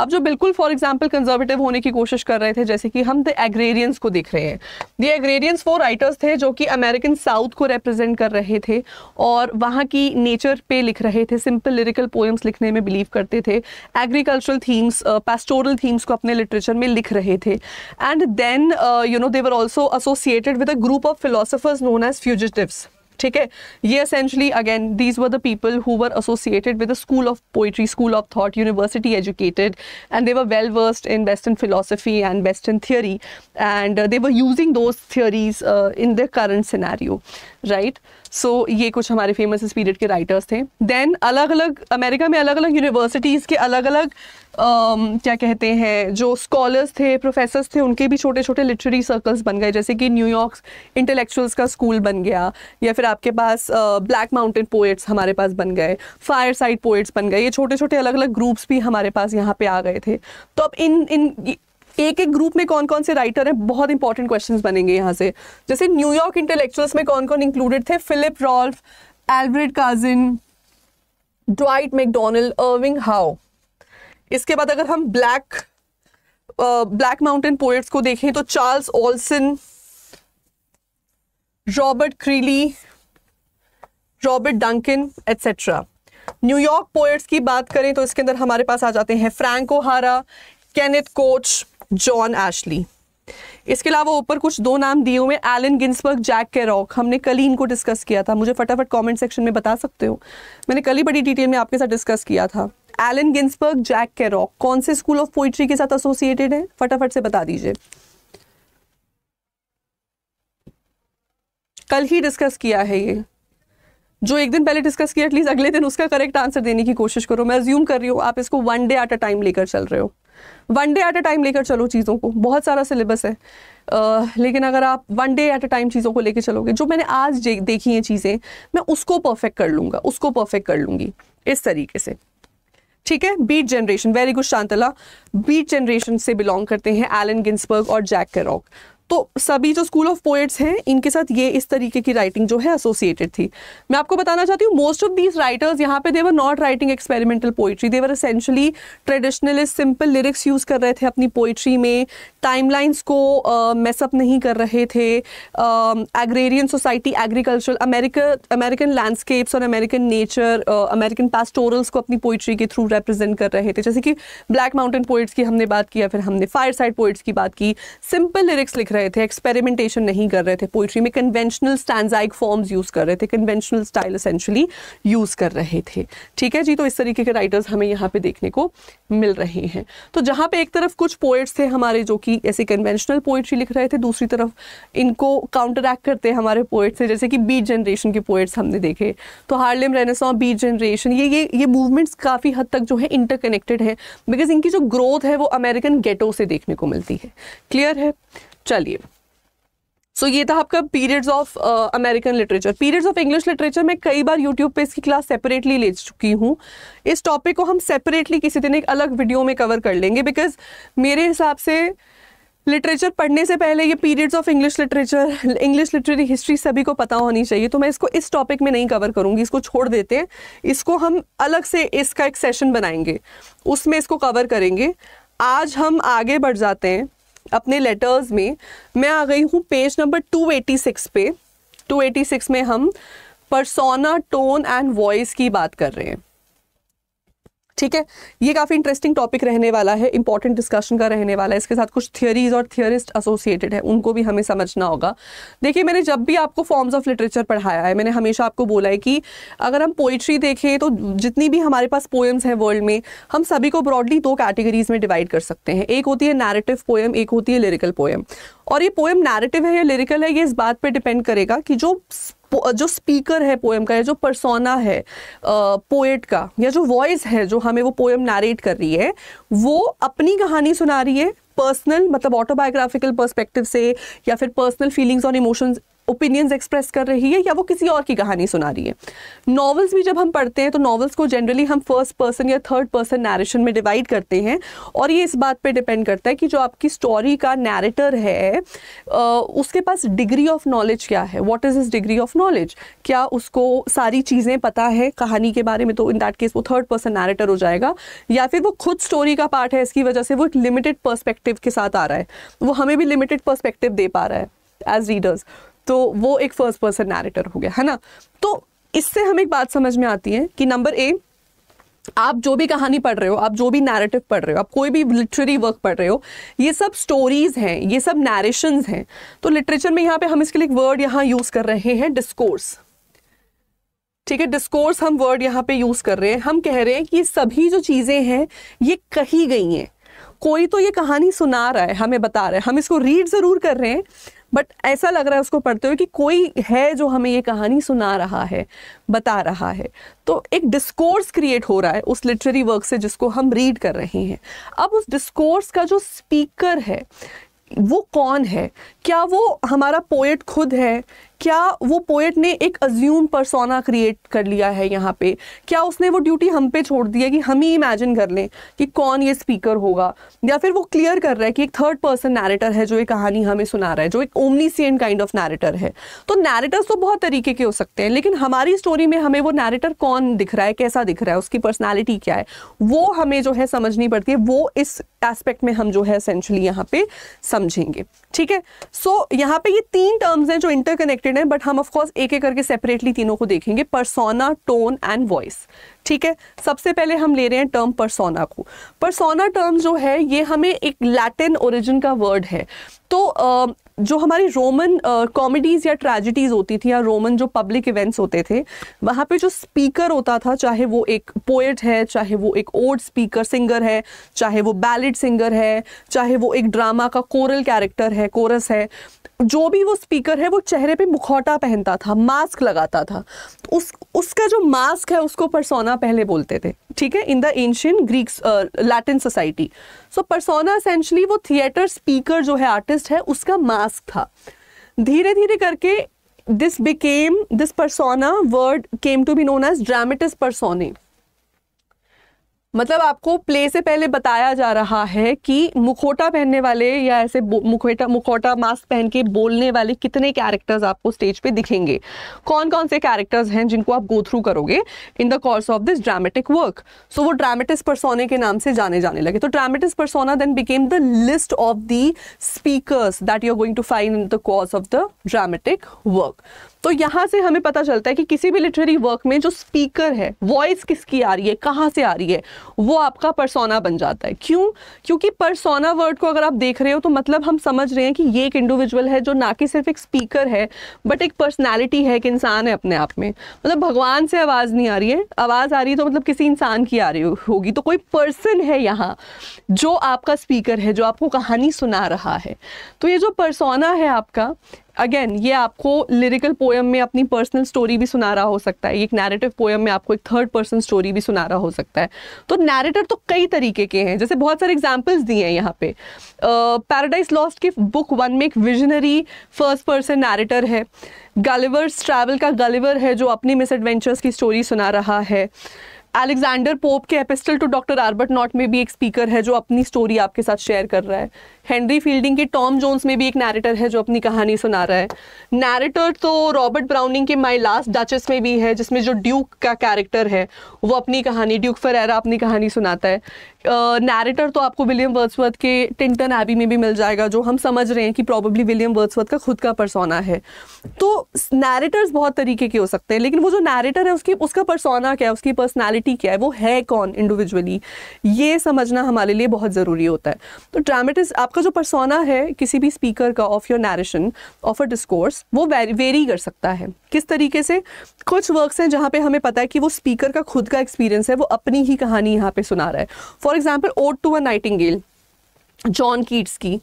अब जो बिल्कुल फॉर एग्जाम्पल कंजर्वेटिव होने की कोशिश कर रहे थे जैसे कि हम द एग्रेरियंस को देख रहे हैं द एग्रेरियंस वो राइटर्स थे जो कि अमेरिकन साउथ साउथ को रिप्रेजेंट कर रहे थे और वहाँ की नेचर पे लिख रहे थे सिंपल लिरिकल पोएम्स लिखने में बिलीव करते थे एग्रीकल्चरल थीम्स पेस्टोरल थीम्स को अपने लिटरेचर में लिख रहे थे and then you know they were also associated with a group of philosophers known as fugitives ठीक है ये essentially again these were the people who were associated with school of poetry school of thought university educated and they were well versed in western philosophy and western theory and they were using those theories in the current scenario right so ये कुछ हमारे फेमस इस पीरियड के राइटर्स थे देन अलग अलग अमेरिका में अलग अलग यूनिवर्सिटीज़ के अलग अलग um, क्या कहते हैं जो स्कॉलर्स थे प्रोफेसर्स थे उनके भी छोटे छोटे लिटरेरी सर्कल्स बन गए जैसे कि न्यूयॉर्क इंटेलेक्चुअल्स का स्कूल बन गया या फिर आपके पास ब्लैक माउंटेन पोएट्स हमारे पास बन गए फायर साइड पोइट्स बन गए ये छोटे छोटे अलग अलग ग्रुप्स भी हमारे पास यहाँ पे आ गए थे तो अब इन इन एक एक ग्रुप में कौन कौन से राइटर हैं बहुत इंपॉर्टेंट क्वेश्चंस बनेंगे यहाँ से जैसे न्यूयॉर्क इंटेलेक्चुअल्स में कौन कौन इंक्लूडेड थे Philip Rahv Alfred Kazin Dwight Macdonald Irving Howe इसके बाद अगर हम ब्लैक ब्लैक माउंटेन पोएट्स को देखें तो Charles Olson Robert Creeley Robert Duncan etcetera New York poets की बात करें तो इसके अंदर हमारे पास आ जाते हैं Frank O'Hara Kenneth Koch John Ashbery इसके अलावा ऊपर कुछ दो नाम दिए हुए एलन गिन्सबर्ग जैक केरॉक हमने कल ही इनको डिस्कस किया था मुझे फटाफट कमेंट सेक्शन में बता सकते हो मैंने कल ही बड़ी डिटेल में आपके साथ डिस्कस किया था एलन गिन्सबर्ग जैक केरॉक कौन से स्कूल ऑफ पोइट्री के साथ एसोसिएटेड है फटाफट से बता दीजिए कल ही डिस्कस किया है ये जो एक दिन पहले डिस्कस किया एटलीस्ट अगले दिन उसका करेक्ट आंसर देने की कोशिश करो मैं ज्यूम कर रही हूँ आप इसको one day at a time लेकर चल रहे हो one day at a time लेकर चलो चीज़ों को बहुत सारा सिलेबस है आ, लेकिन अगर आप one day at a time चीज़ों को लेकर चलोगे जो मैंने आज देखी हैं चीज़ें मैं उसको परफेक्ट कर लूँगा उसको परफेक्ट कर लूँगी इस तरीके से ठीक है beat generation very good Shantala beat generation से बिलोंग करते हैं एलन गिन्सबर्ग और जैक कैरॉक तो सभी जो स्कूल ऑफ पोएट्स हैं इनके साथ ये इस तरीके की राइटिंग जो है एसोसिएटेड थी मैं आपको बताना चाहती हूँ मोस्ट ऑफ दीज राइटर्स यहाँ पे they were not writing experimental poetry they were essentially traditionalist simple lyrics use कर रहे थे अपनी पोइट्री में टाइम को मेसअप uh, नहीं कर रहे थे agrarian society agricultural America American landscapes और अमेरिकन नेचर अमेरिकन पास्टोरल्स को अपनी पोइट्री के थ्रू रिप्रेजेंट कर रहे थे जैसे कि ब्लैक माउंटेन पोइट्स की हमने बात किया फिर हमने फायर साइड पोइट्स की बात की सिंपल लिरिक्स लिख रहे थे एक्सपेरिमेंटेशन नहीं कर रहे थे पोइट्री में कन्वेंशनल स्टैंडाइक फॉर्म्स यूज़ कर रहे थे कन्वेंशनल स्टाइल असेंशली यूज़ कर रहे थे ठीक है जी तो इस तरीके के राइटर्स हमें यहाँ पे देखने को मिल रहे हैं तो जहाँ पे एक तरफ कुछ पोइट्स थे हमारे जो कि ऐसे कन्वेंशनल पोइट्री लिख रहे थे दूसरी तरफ इनको काउंटर एक्ट करते हमारे पोइट्स थे जैसे कि बीट जनरेशन के पोइट्स हमने देखे तो हार्लिम रेनेसा बीट जनरेशन ये ये ये मूवमेंट्स काफ़ी हद तक जो है इंटरकनेक्टेड हैं बिकॉज इनकी जो ग्रोथ है वो अमेरिकन गेटो से देखने को मिलती है क्लियर है चलिए सो so, ये था आपका periods of American literature periods of English literature मैं कई बार यूट्यूब पे इसकी क्लास सेपरेटली ले चुकी हूँ इस टॉपिक को हम सेपरेटली किसी दिन एक अलग वीडियो में कवर कर लेंगे बिकॉज मेरे हिसाब से लिटरेचर पढ़ने से पहले ये periods of English literature English literary history सभी को पता होनी चाहिए तो मैं इसको इस टॉपिक में नहीं कवर करूँगी इसको छोड़ देते हैं इसको हम अलग से इसका एक सेशन बनाएंगे उसमें इसको कवर करेंगे आज हम आगे बढ़ जाते हैं अपने लेटर्स में मैं आ गई हूँ पेज नंबर 286 पे 286 में हम परसोना टोन एंड वॉइस की बात कर रहे हैं ठीक है ये काफ़ी इंटरेस्टिंग टॉपिक रहने वाला है इंपॉर्टेंट डिस्कशन का रहने वाला है इसके साथ कुछ थियोरीज और थियोरिस्ट एसोसिएटेड है उनको भी हमें समझना होगा देखिए मैंने जब भी आपको फॉर्म्स ऑफ लिटरेचर पढ़ाया है मैंने हमेशा आपको बोला है कि अगर हम पोइट्री देखें तो जितनी भी हमारे पास पोएम्स हैं वर्ल्ड में हम सभी को ब्रॉडली दो कैटेगरीज में डिवाइड कर सकते हैं एक होती है नैरेटिव पोएम एक होती है लिरिकल पोएम और ये पोएम नैरेटिव है या लिरिकल है ये इस बात पर डिपेंड करेगा कि जो जो स्पीकर है पोएम का या जो परसोना है पोएट का या जो वॉइस है जो हमें वो पोएम नारेट कर रही है वो अपनी कहानी सुना रही है पर्सनल मतलब ऑटोबायोग्राफिकल पर्सपेक्टिव से या फिर पर्सनल फीलिंग्स और इमोशंस ओपिनियंस एक्सप्रेस कर रही है या वो किसी और की कहानी सुना रही है नॉवेल्स भी जब हम पढ़ते हैं तो नॉवेल्स को जनरली हम फर्स्ट पर्सन या थर्ड पर्सन नरेशन में डिवाइड करते हैं और ये इस बात पे डिपेंड करता है कि जो आपकी स्टोरी का नैरेटर है उसके पास डिग्री ऑफ नॉलेज क्या है what is is degree of knowledge क्या उसको सारी चीज़ें पता है कहानी के बारे में तो इन दैट केस वो थर्ड पर्सन नैरेटर हो जाएगा या फिर वो खुद स्टोरी का पार्ट है इसकी वजह से वो एक लिमिटेड पर्सपेक्टिव के साथ आ रहा है वो हमें भी लिमिटेड पर्सपेक्टिव दे पा रहा है एज रीडर्स तो वो एक फर्स्ट पर्सन नैरेटर हो गया है ना तो इससे हम एक बात समझ में आती है कि नंबर ए आप जो भी कहानी पढ़ रहे हो आप जो भी नैरेटिव पढ़ रहे हो आप कोई भी लिटरेरी वर्क पढ़ रहे हो ये सब स्टोरीज हैं ये सब नैरेशन हैं तो लिटरेचर में यहाँ पे हम इसके लिए वर्ड यहाँ यूज़ कर रहे हैं डिस्कोर्स ठीक है डिस्कोर्स हम वर्ड यहाँ पे यूज़ कर रहे हैं हम कह रहे हैं कि सभी जो चीज़ें हैं ये कही गई हैं कोई तो ये कहानी सुना रहा है हमें बता रहा है हम इसको रीड ज़रूर कर रहे हैं बट ऐसा लग रहा है उसको पढ़ते हुए कि कोई है जो हमें ये कहानी सुना रहा है बता रहा है तो एक डिस्कोर्स क्रिएट हो रहा है उस लिटरेरी वर्क से जिसको हम रीड कर रहे हैं अब उस डिस्कोर्स का जो स्पीकर है वो कौन है क्या वो हमारा पोएट खुद है क्या वो पोएट ने एक अज्यूम परसोना क्रिएट कर लिया है यहाँ पे क्या उसने वो ड्यूटी हम पे छोड़ दी है कि हम ही इमेजिन कर लें कि कौन ये स्पीकर होगा या फिर वो क्लियर कर रहा है कि एक थर्ड पर्सन नैरेटर है जो ये कहानी हमें सुना रहा है जो एक ओमनीसियन काइंड ऑफ नैरेटर है तो नैरेटर्स तो बहुत तरीके के हो सकते हैं लेकिन हमारी स्टोरी में हमें वो नैरेटर कौन दिख रहा है कैसा दिख रहा है उसकी पर्सनैलिटी क्या है वो हमें जो है समझनी पड़ती है वो इस एस्पेक्ट में हम जो है सेंचुअली यहाँ पे समझेंगे ठीक है सो यहाँ पे ये तीन टर्म्स हैं जो इंटरकनेक्ट कनेक्टेड हैं बट हम ऑफकोर्स एक एक करके सेपरेटली तीनों को देखेंगे परसोना टोन एंड वॉइस ठीक है सबसे पहले हम ले रहे हैं टर्म परसोना को परसोना टर्म जो है ये हमें एक लैटिन ओरिजिन का वर्ड है तो आ, जो हमारी रोमन कॉमेडीज़ या ट्रेजिडीज़ होती थी या रोमन जो पब्लिक इवेंट्स होते थे वहाँ पे जो स्पीकर होता था चाहे वो एक पोएट है चाहे वो एक ओल्ड स्पीकर सिंगर है चाहे वो बैलेड सिंगर है चाहे वो एक ड्रामा का कोरल कैरेक्टर है कोरस है जो भी वो स्पीकर है वो चेहरे पे मुखौटा पहनता था मास्क लगाता था तो उस उसका जो मास्क है उसको परसोना पहले बोलते थे ठीक है in the ancient Greek Latin society so persona essentially वो थिएटर स्पीकर जो है आर्टिस्ट है उसका मास्क था धीरे धीरे करके this became this persona word came to be known as dramatis personae मतलब आपको प्ले से पहले बताया जा रहा है कि मुखोटा पहनने वाले या ऐसे मुखोटा मुखोटा मास्क पहन के बोलने वाले कितने कैरेक्टर्स आपको स्टेज पे दिखेंगे कौन कौन से कैरेक्टर्स हैं जिनको आप गो थ्रू करोगे in the course of this dramatic work so वो ड्रामेटिस परसोने के नाम से जाने जाने लगे तो dramatis persona then became the list of the speakers that you are going to find in the course of the dramatic work तो यहाँ से हमें पता चलता है कि किसी भी लिटरेरी वर्क में जो स्पीकर है वॉइस किसकी आ रही है कहाँ से आ रही है वो आपका परसोना बन जाता है क्यों क्योंकि परसोना वर्ड को अगर आप देख रहे हो तो मतलब हम समझ रहे हैं कि ये एक इंडिविजुअल है जो ना कि सिर्फ एक स्पीकर है बट एक पर्सनैलिटी है एक इंसान है अपने आप में मतलब भगवान से आवाज़ नहीं आ रही है आवाज़ आ रही है तो मतलब किसी इंसान की आ रही होगी तो कोई पर्सन है यहाँ जो आपका स्पीकर है जो आपको कहानी सुना रहा है तो ये जो परसोना है आपका अगेन ये आपको लिरिकल पोएम में अपनी पर्सनल स्टोरी भी सुना रहा हो सकता है एक नैरेटिव पोएम में आपको एक थर्ड पर्सन स्टोरी भी सुना रहा हो सकता है तो नैरेटर तो कई तरीके के हैं जैसे बहुत सारे एग्जाम्पल्स दिए हैं यहाँ पे पैराडाइज लॉस्ट की बुक वन में एक विजनरी फर्स्ट पर्सन नैरेटर है गालिवर्स ट्रैवल का गालिवर है जो अपनी मिस एडवेंचर्स की स्टोरी सुना रहा है एलेक्जेंडर पोप के epistle to doctor Arbuthnot में भी एक स्पीकर है जो अपनी स्टोरी आपके साथ शेयर कर रहा है हेनरी फील्डिंग के टॉम जोन्स में भी एक नैरेटर है जो अपनी कहानी सुना रहा है नैरेटर तो रॉबर्ट ब्राउनिंग के माई लास्ट डचेस में भी है जिसमें जो ड्यूक का कैरेक्टर है वो अपनी कहानी ड्यूक फरेरा अपनी कहानी सुनाता है नैरेटर uh, तो आपको विलियम वर्ड्सवर्थ के टिंटन एबी में भी मिल जाएगा जो हम समझ रहे हैं कि प्रॉबेबली विलियम वर्ड्सवर्थ का खुद का परसोना है तो नैरेटर्स बहुत तरीके के हो सकते हैं लेकिन वो जो नैरेटर है उसकी उसका परसोना क्या है उसकी पर्सनैलिटी क्या है वो है कौन इंडिविजुअली ये समझना हमारे लिए बहुत ज़रूरी होता है तो ड्रामेटिस्ट आप आपका जो परसोना है किसी भी स्पीकर का of your narration of a discourse वो वेरी कर सकता है किस तरीके से कुछ वर्क्स हैं जहाँ पे हमें पता है कि वो स्पीकर का खुद का एक्सपीरियंस है वो अपनी ही कहानी यहाँ पे सुना रहा है for example ode to a nightingale John Keats की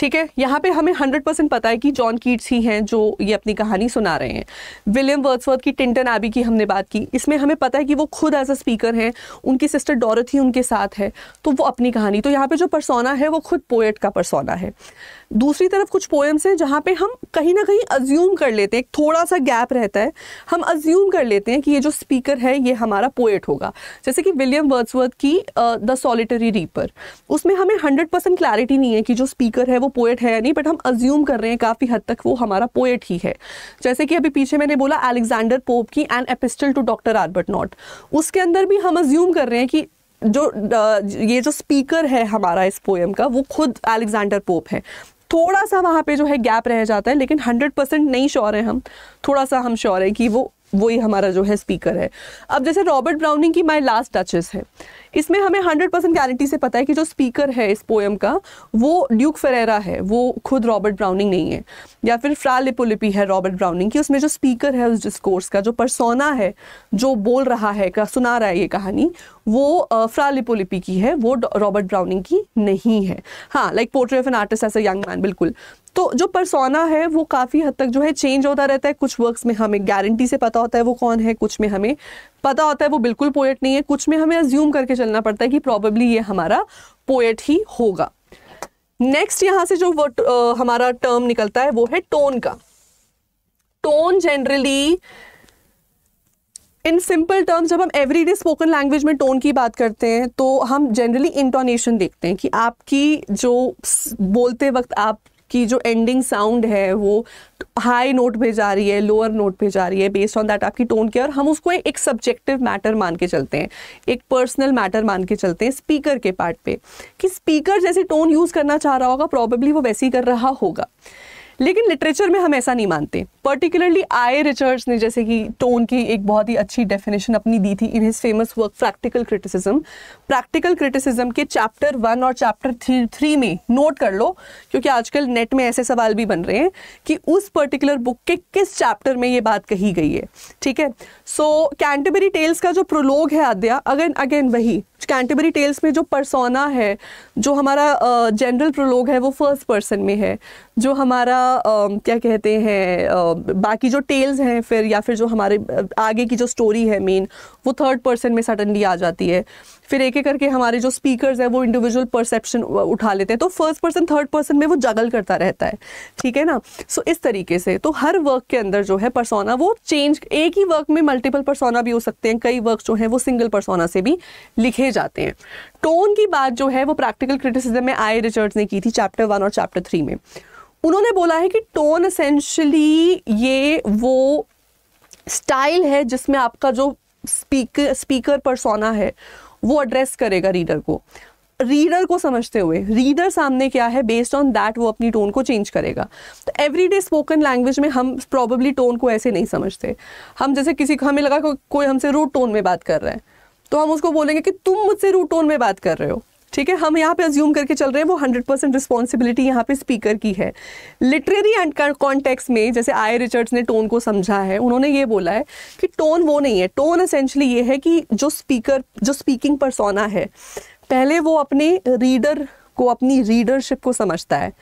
ठीक है यहाँ पे हमें 100% पता है कि जॉन कीट्स ही हैं जो ये अपनी कहानी सुना रहे हैं विलियम वर्ड्सवर्थ की टिंटन आबी की हमने बात की इसमें हमें पता है कि वो खुद एज अ स्पीकर हैं उनकी सिस्टर डॉरथी उनके साथ है तो वो अपनी कहानी तो यहाँ पे जो परसोना है वो खुद पोएट का परसोना है दूसरी तरफ कुछ पोएम्स हैं जहाँ पे हम कहीं ना कहीं अज्यूम कर लेते हैं थोड़ा सा गैप रहता है हम अज्यूम कर लेते हैं कि ये जो स्पीकर है ये हमारा पोएट होगा जैसे कि विलियम वर्ड्सवर्थ की द सॉलिटरी रीपर उसमें हमें हंड्रेड परसेंट क्लैरिटी नहीं है कि जो स्पीकर है वो पोएट है या नहीं बट हम अज्यूम कर रहे हैं काफ़ी हद तक वो हमारा पोएट ही है जैसे कि अभी पीछे मैंने बोला अलेक्जेंडर पोप की an epistle to doctor Arbuthnot उसके अंदर भी हम अज्यूम कर रहे हैं कि जो ये जो स्पीकर है हमारा इस पोएम का वो खुद अलेक्जेंडर पोप है थोड़ा सा वहाँ पे जो है गैप रह जाता है लेकिन हंड्रेड परसेंट नहीं श्योर है हम थोड़ा सा हम श्योर है कि वो वही हमारा जो है स्पीकर है अब जैसे रॉबर्ट ब्राउनिंग की माई लास्ट टचेस है इसमें हमें हंड्रेड परसेंट गारंटी से पता है कि जो स्पीकर है इस पोएम का वो ड्यूक फेरेरा है वो खुद रॉबर्ट ब्राउनिंग नहीं है या फिर फ्रा लिपोलिपी है रॉबर्ट ब्राउनिंग की उसमें जो स्पीकर है उस डिस्कोर्स का जो परसोना है जो बोल रहा है का सुना रहा है ये कहानी वो फ्रा लिपोलिपी की है वो रॉबर्ट ब्राउनिंग की नहीं है हाँ like portrait of an artist as एंग यंग मैन बिल्कुल तो जो परसोना है वो काफ़ी हद तक जो है चेंज होता रहता है कुछ वर्क्स में हमें गारंटी से पता होता है वो कौन है कुछ में हमें पता होता है वो बिल्कुल पोएट नहीं है कुछ में हमें अज्यूम करके चलना पड़ता है कि प्रॉबेबली ये हमारा पोएट ही होगा नेक्स्ट यहाँ से जो आ, हमारा टर्म निकलता है वो है टोन का tone generally in simple terms जब हम एवरीडे स्पोकन लैंग्वेज में टोन की बात करते हैं तो हम जनरली इंटोनेशन देखते हैं कि आपकी जो बोलते वक्त आप की जो एंडिंग साउंड है वो हाई नोट पे जा रही है लोअर नोट पे जा रही है बेस्ड ऑन दैट आपकी टोन केयर हम उसको एक सब्जेक्टिव मैटर मान के चलते हैं एक पर्सनल मैटर मान के चलते हैं स्पीकर के पार्ट पे कि स्पीकर जैसे टोन यूज़ करना चाह रहा होगा प्रॉबेबली वो वैसे ही कर रहा होगा लेकिन लिटरेचर में हम ऐसा नहीं मानते पर्टिकुलरली आई रिचर्ड्स ने जैसे कि टोन की एक बहुत ही अच्छी डेफिनेशन अपनी दी थी in his famous work practical criticism practical criticism के चैप्टर वन और चैप्टर थ्री थ्री में नोट कर लो क्योंकि आजकल नेट में ऐसे सवाल भी बन रहे हैं कि उस पर्टिकुलर बुक के किस चैप्टर में ये बात कही गई है ठीक है सो कैंटबेरी टेल्स का जो प्रोलोग है आद्या अगेन अगेन वही कैंटेबरी टेल्स में जो परसोना है जो हमारा जनरल प्रोलोग है वो फर्स्ट पर्सन में है जो हमारा क्या कहते हैं बाकी जो टेल्स हैं फिर या फिर जो हमारे आगे की जो स्टोरी है मेन वो थर्ड पर्सन में सडनली आ जाती है फिर एक एक करके हमारे जो स्पीकर्स हैं वो इंडिविजुअल परसेप्शन उठा लेते हैं तो फर्स्ट पर्सन थर्ड पर्सन में वो जगल करता रहता है ठीक है ना सो so, इस तरीके से तो हर वर्क के अंदर जो है परसोना वो चेंज एक ही वर्क में मल्टीपल परसोना भी हो सकते हैं कई वर्क जो हैं वो सिंगल परसोना से भी लिखे जाते हैं टोन की बात जो है वो प्रैक्टिकल क्रिटिसिज्म में आई रिचर्ड्स ने की थी चैप्टर वन और चैप्टर थ्री में उन्होंने बोला है कि टोन असेंशली ये वो स्टाइल है जिसमें आपका जो स्पीकर स्पीकर परसोना है वो एड्रेस करेगा रीडर को रीडर को समझते हुए रीडर सामने क्या है बेस्ड ऑन दैट वो अपनी टोन को चेंज करेगा तो एवरी डे स्पोकन लैंग्वेज में हम प्रॉबली टोन को ऐसे नहीं समझते हम जैसे किसी को हमें लगा को, कोई हमसे रूट टोन में बात कर रहा है तो हम उसको बोलेंगे कि तुम मुझसे रूट टोन में बात कर रहे हो ठीक है हम यहाँ पे अज्यूम करके चल रहे हैं वो हंड्रेड परसेंट रिस्पॉन्सिबिलिटी यहाँ पे स्पीकर की है लिटरेरी एंड कॉन्टेक्स में जैसे आई रिचर्ड्स ने टोन को समझा है उन्होंने ये बोला है कि टोन वो नहीं है टोन असेंशली ये है कि जो स्पीकर जो स्पीकिंग परसोना है पहले वो अपने रीडर को अपनी रीडरशिप को समझता है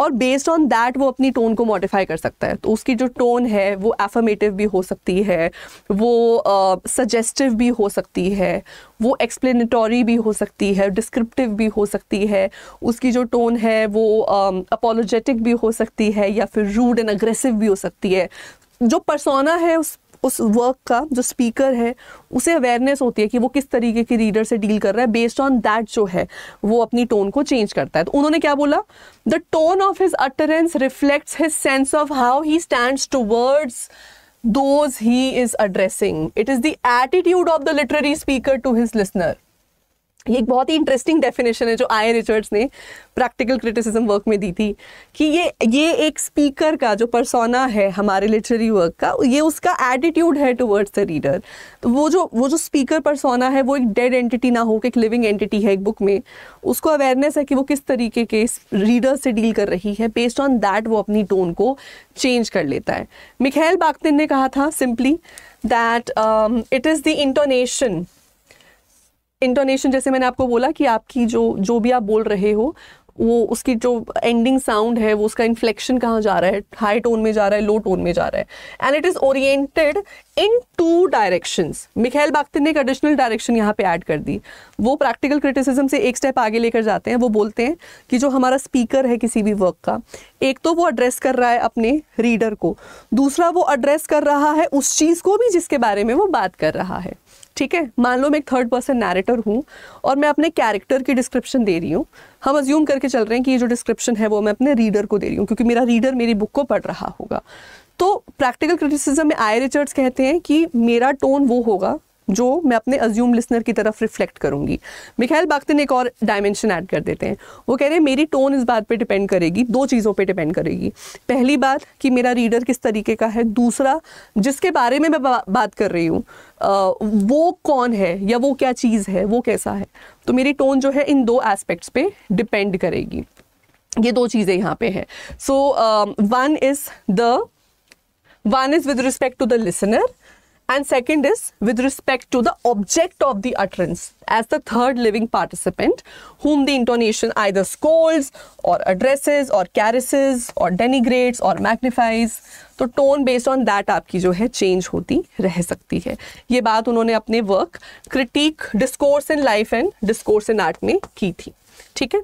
और बेस्ड ऑन दैट वो अपनी टोन को मॉडिफाई कर सकता है तो उसकी जो टोन है वो एफर्मेटिव भी हो सकती है वो सजेस्टिव uh, भी हो सकती है वो एक्सप्लेनेटोरी भी हो सकती है डिस्क्रिप्टिव भी हो सकती है उसकी जो टोन है वो अपोलोजेटिक uh, भी हो सकती है या फिर रूड एंड अग्रेसिव भी हो सकती है जो परसोना है उस उस वर्क का जो स्पीकर है उसे अवेयरनेस होती है कि वो किस तरीके की रीडर से डील कर रहा है बेस्ड ऑन दैट जो है वो अपनी टोन को चेंज करता है तो उन्होंने क्या बोला the tone of his utterance reflects his sense of how he stand towards those he is addressing it is the attitude of the literary speaker to his listener ये एक बहुत ही इंटरेस्टिंग डेफिनेशन है जो आई रिचर्ड्स ने प्रैक्टिकल क्रिटिसिज्म वर्क में दी थी कि ये ये एक स्पीकर का जो परसोना है हमारे लिटरेरी वर्क का ये उसका एटीट्यूड है टुवर्ड्स द रीडर तो वो जो वो जो स्पीकर परसोना है वो एक डेड एंटिटी ना हो कि एक लिविंग एंटिटी है एक बुक में उसको अवेयरनेस है कि वो किस तरीके के रीडर से डील कर रही है बेस्ड ऑन दैट वो अपनी टोन को चेंज कर लेता है मिखेल बागतिन ने कहा था simply that it is the intonation intonation जैसे मैंने आपको बोला कि आपकी जो जो भी आप बोल रहे हो वो उसकी जो एंडिंग साउंड है वो उसका इन्फ्लेक्शन कहाँ जा रहा है हाई टोन में जा रहा है लो टोन में जा रहा है and it is oriented in two directions Mikhail Bakhtin ने एक एडिशनल डायरेक्शन यहाँ पे ऐड कर दी वो प्रैक्टिकल क्रिटिसिज्म से एक स्टेप आगे लेकर जाते हैं वो बोलते हैं कि जो हमारा स्पीकर है किसी भी वर्क का एक तो वो एड्रेस कर रहा है अपने रीडर को दूसरा वो एड्रेस कर रहा है उस चीज़ को भी जिसके बारे में वो बात कर रहा है ठीक है मान लो मैं एक थर्ड पर्सन नैरेटर हूँ और मैं अपने कैरेक्टर की डिस्क्रिप्शन दे रही हूँ हम अज्यूम करके चल रहे हैं कि ये जो डिस्क्रिप्शन है वो मैं अपने रीडर को दे रही हूँ क्योंकि मेरा रीडर मेरी बुक को पढ़ रहा होगा तो प्रैक्टिकल क्रिटिसिज्म में आई रिचर्ड्स कहते हैं कि मेरा टोन वो होगा जो मैं अपने अज्यूम लिसनर की तरफ रिफ्लेक्ट करूंगी मिखाइल ने एक और डायमेंशन ऐड कर देते हैं वो कह रहे हैं मेरी टोन इस बात पे डिपेंड करेगी दो चीज़ों पे डिपेंड करेगी पहली बात कि मेरा रीडर किस तरीके का है दूसरा जिसके बारे में मैं बा, बात कर रही हूँ वो कौन है या वो क्या चीज़ है वो कैसा है तो मेरी टोन जो है इन दो एस्पेक्ट्स पे डिपेंड करेगी ये दो चीज़ें यहाँ पे हैं so one is the one is with respect to the listener and second is with respect to the object of the utterance as the third living participant whom the intonation either scolds or addresses or caresses or denigrates or magnifies तो टोन बेस्ड ऑन दैट आपकी जो है चेंज होती रह सकती है ये बात उन्होंने अपने work critique discourse in life and discourse in art में की थी ठीक है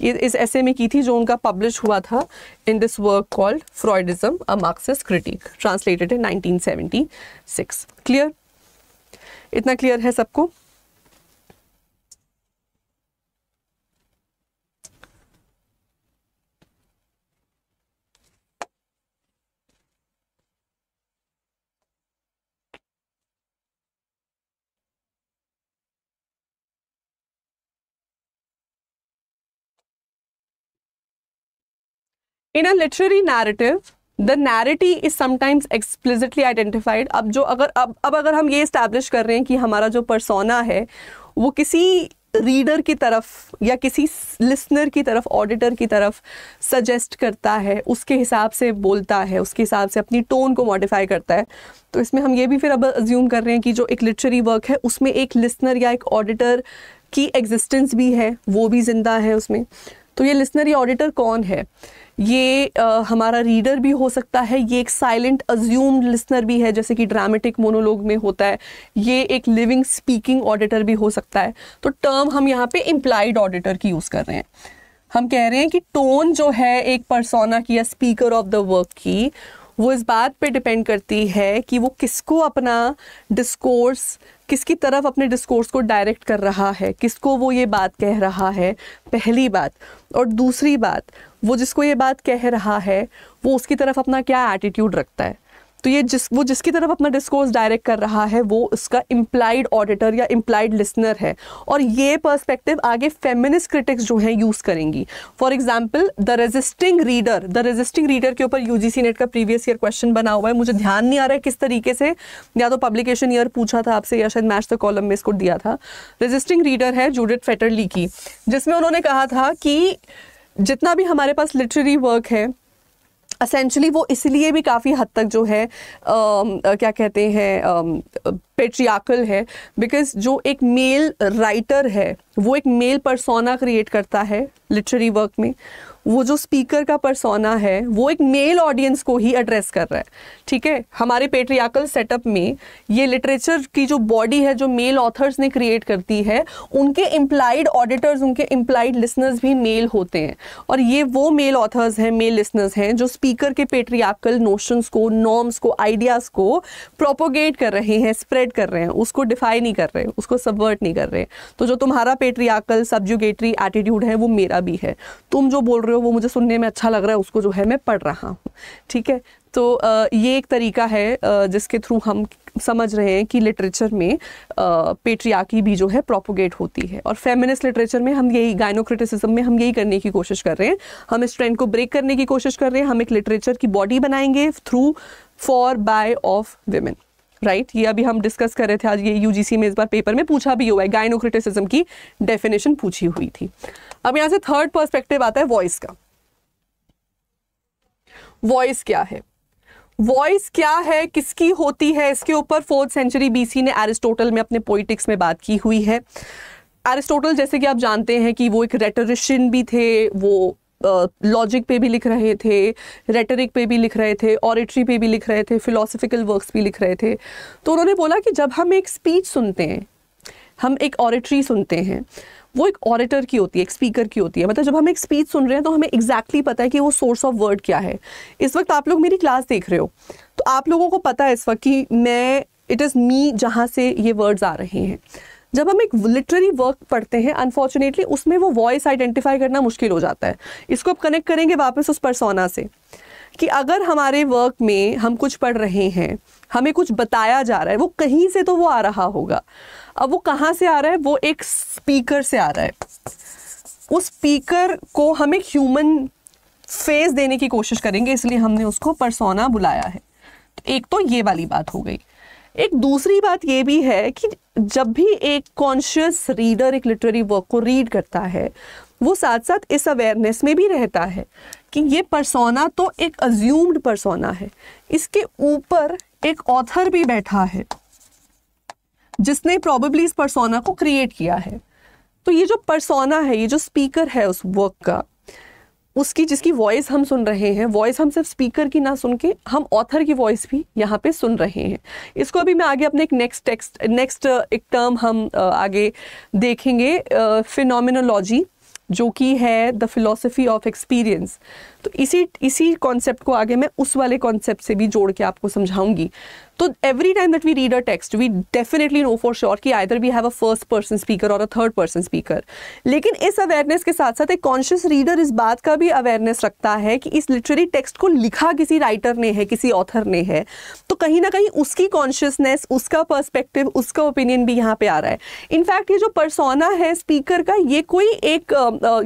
ये इस ऐसे में की थी जो उनका पब्लिश हुआ था in this work called Freudism a Marxist critique translated in 1976 clear इतना क्लियर है सबको in a literary narrative the narratee is sometimes explicitly identified अब जो अगर अब अब अगर हम ये इस्टेब्लिश कर रहे हैं कि हमारा जो परसोना है वो किसी रीडर की तरफ या किसी लिसनर की तरफ ऑडिटर की तरफ सजेस्ट करता है उसके हिसाब से बोलता है उसके हिसाब से अपनी टोन को मॉडिफाई करता है तो इसमें हम ये भी फिर अब अज्यूम कर रहे हैं कि जो एक लिटरेरी वर्क है उसमें एक लिसनर या एक ऑडिटर की एग्जिस्टेंस भी है वो भी ज़िंदा है उसमें तो ये लिसनर या ऑडिटर कौन है ये आ, हमारा रीडर भी हो सकता है ये एक साइलेंट अज्यूम लिसनर भी है जैसे कि ड्रामेटिक मोनोलॉग में होता है ये एक लिविंग स्पीकिंग ऑडिटर भी हो सकता है तो टर्म हम यहाँ पे इम्प्लाइड ऑडिटर की यूज़ कर रहे हैं हम कह रहे हैं कि टोन जो है एक परसोना की या स्पीकर ऑफ द वर्क की वो इस बात पे डिपेंड करती है कि वो किसको अपना डिस्कोर्स किसकी तरफ अपने डिस्कोर्स को डायरेक्ट कर रहा है किसको वो ये बात कह रहा है पहली बात और दूसरी बात वो जिसको ये बात कह रहा है वो उसकी तरफ अपना क्या एटीट्यूड रखता है तो ये जिस वो जिसकी तरफ अपना डिस्कोर्स डायरेक्ट कर रहा है वो उसका इम्प्लाइड ऑडिटर या इम्प्लाइड लिसनर है और ये पर्सपेक्टिव आगे फेमिनिस्ट क्रिटिक्स जो हैं यूज़ करेंगी for example the resisting reader the resisting reader के ऊपर यू नेट का प्रीवियस ईयर क्वेश्चन बना हुआ है मुझे ध्यान नहीं आ रहा है किस तरीके से या तो पब्लिकेशन ईयर पूछा था आपसे या शायद मैच द कॉलम में इसको दिया था रेजिस्टिंग रीडर है जूडिट फेटरली की जिसमें उन्होंने कहा था कि जितना भी हमारे पास लिटरेरी वर्क है असेंशली वो इसलिए भी काफ़ी हद तक जो है आ, क्या कहते हैं पेट्रियाकल है बिकॉज जो एक मेल राइटर है वो एक मेल परसोना क्रिएट करता है लिटरेरी वर्क में वो जो स्पीकर का परसोना है वो एक मेल ऑडियंस को ही एड्रेस कर रहा है ठीक है हमारे पेट्रियाकल सेटअप में ये लिटरेचर की जो बॉडी है जो मेल ऑथर्स ने क्रिएट करती है उनके इम्प्लाइड ऑडिटर्स उनके इम्प्लाइड लिसनर्स भी मेल होते हैं और ये वो मेल ऑथर्स हैं मेल लिसनर्स हैं जो स्पीकर के पेट्रियाकल नोशंस को नॉर्म्स को आइडियाज़ को प्रोपोगेट कर रहे हैं स्प्रेड स्प्रेड कर रहे हैं उसको डिफाई नहीं कर रहे उसको सबवर्ट नहीं कर रहे हैं तो जो तुम्हारा पेट्रियाकल सब्जुगेटरी एटीट्यूड है वो मेरा भी है तुम जो बोल रहे हो वो मुझे सुनने में अच्छा लग रहा है उसको जो है मैं पढ़ रहा हूँ ठीक है तो ये एक तरीका है जिसके थ्रू हम समझ रहे हैं कि लिटरेचर में पेट्रियाकी भी जो है प्रोपोगेट होती है और फेमिनिस्ट लिटरेचर में हम यही गायनोक्रिटिसिज्म में हम यही करने की कोशिश कर रहे हैं हम इस ट्रेंड को ब्रेक करने की कोशिश कर रहे हैं हम एक लिटरेचर की बॉडी बनाएंगे through for by of women right right? ये अभी हम डिस्कस कर रहे थे आज ये यूजीसी में इस बार पेपर में पूछा भी हुआ है गायनोक्रिटिसिज्म की डेफिनेशन पूछी हुई थी अब यहां से थर्ड पर्सपेक्टिव आता है वॉइस का वॉइस क्या है वॉइस क्या है किसकी होती है इसके ऊपर फोर्थ सेंचुरी बीसी ने एरिस्टोटल में अपने पोइटिक्स में बात की हुई है एरिस्टोटल जैसे कि आप जानते हैं कि वो एक रेटोरिशियन भी थे वो लॉजिक पे भी लिख रहे थे रेटरिक पे भी लिख रहे थे ऑरिट्री पे भी लिख रहे थे फिलोसफिकल वर्क्स भी लिख रहे थे तो उन्होंने बोला कि जब हम एक स्पीच सुनते हैं हम एक ऑरिट्री सुनते हैं वो एक ऑरिटर की होती है एक स्पीकर की होती है मतलब जब हम एक स्पीच सुन रहे हैं तो हमें एग्जैक्टली exactly पता है कि वो सोर्स ऑफ वर्ड क्या है इस वक्त आप लोग मेरी क्लास देख रहे हो तो आप लोगों को पता है इस वक्त कि मैं इट इज़ मी जहाँ से ये वर्ड्स आ रहे हैं जब हम एक लिटरेरी वर्क पढ़ते हैं अनफॉर्चुनेटली उसमें वो वॉइस आइडेंटिफाई करना मुश्किल हो जाता है इसको आप कनेक्ट करेंगे वापस उस परसोना से कि अगर हमारे वर्क में हम कुछ पढ़ रहे हैं हमें कुछ बताया जा रहा है वो कहीं से तो वो आ रहा होगा अब वो कहाँ से आ रहा है वो एक स्पीकर से आ रहा है उस स्पीकर को हम एक ह्यूमन फेस देने की कोशिश करेंगे इसलिए हमने उसको परसोना बुलाया है तो एक तो ये वाली बात हो गई एक दूसरी बात ये भी है कि जब भी एक कॉन्शियस रीडर एक लिटरेरी वर्क को रीड करता है वो साथ साथ इस अवेयरनेस में भी रहता है कि ये परसोना तो एक अज्यूम्ड परसोना है इसके ऊपर एक ऑथर भी बैठा है जिसने प्रॉबेबली इस परसोना को क्रिएट किया है तो ये जो परसोना है ये जो स्पीकर है उस वर्क का उसकी जिसकी वॉइस हम सुन रहे हैं वॉइस हम सिर्फ स्पीकर की ना सुन के हम ऑथर की वॉइस भी यहाँ पे सुन रहे हैं इसको अभी मैं आगे अपने एक नेक्स्ट टेक्स्ट नेक्स्ट एक टर्म हम आगे देखेंगे फिनोमिनोलॉजी जो कि है द फिलोसफी ऑफ एक्सपीरियंस तो इसी इसी कॉन्सेप्ट को आगे मैं उस वाले कॉन्सेप्ट से भी जोड़ के आपको समझाऊंगी तो every time that we read a text we definitely know for sure कि either we have a first person speaker और अ थर्ड पर्सन स्पीकर लेकिन इस अवेयरनेस के साथ साथ एक कॉन्शियस रीडर इस बात का भी अवेयरनेस रखता है कि इस लिटरेरी टेक्स्ट को लिखा किसी राइटर ने है किसी ऑथर ने है तो कहीं ना कहीं उसकी कॉन्शियसनेस उसका पर्सपेक्टिव उसका ओपिनियन भी यहाँ पे आ रहा है इनफैक्ट ये जो परसोना है स्पीकर का ये कोई एक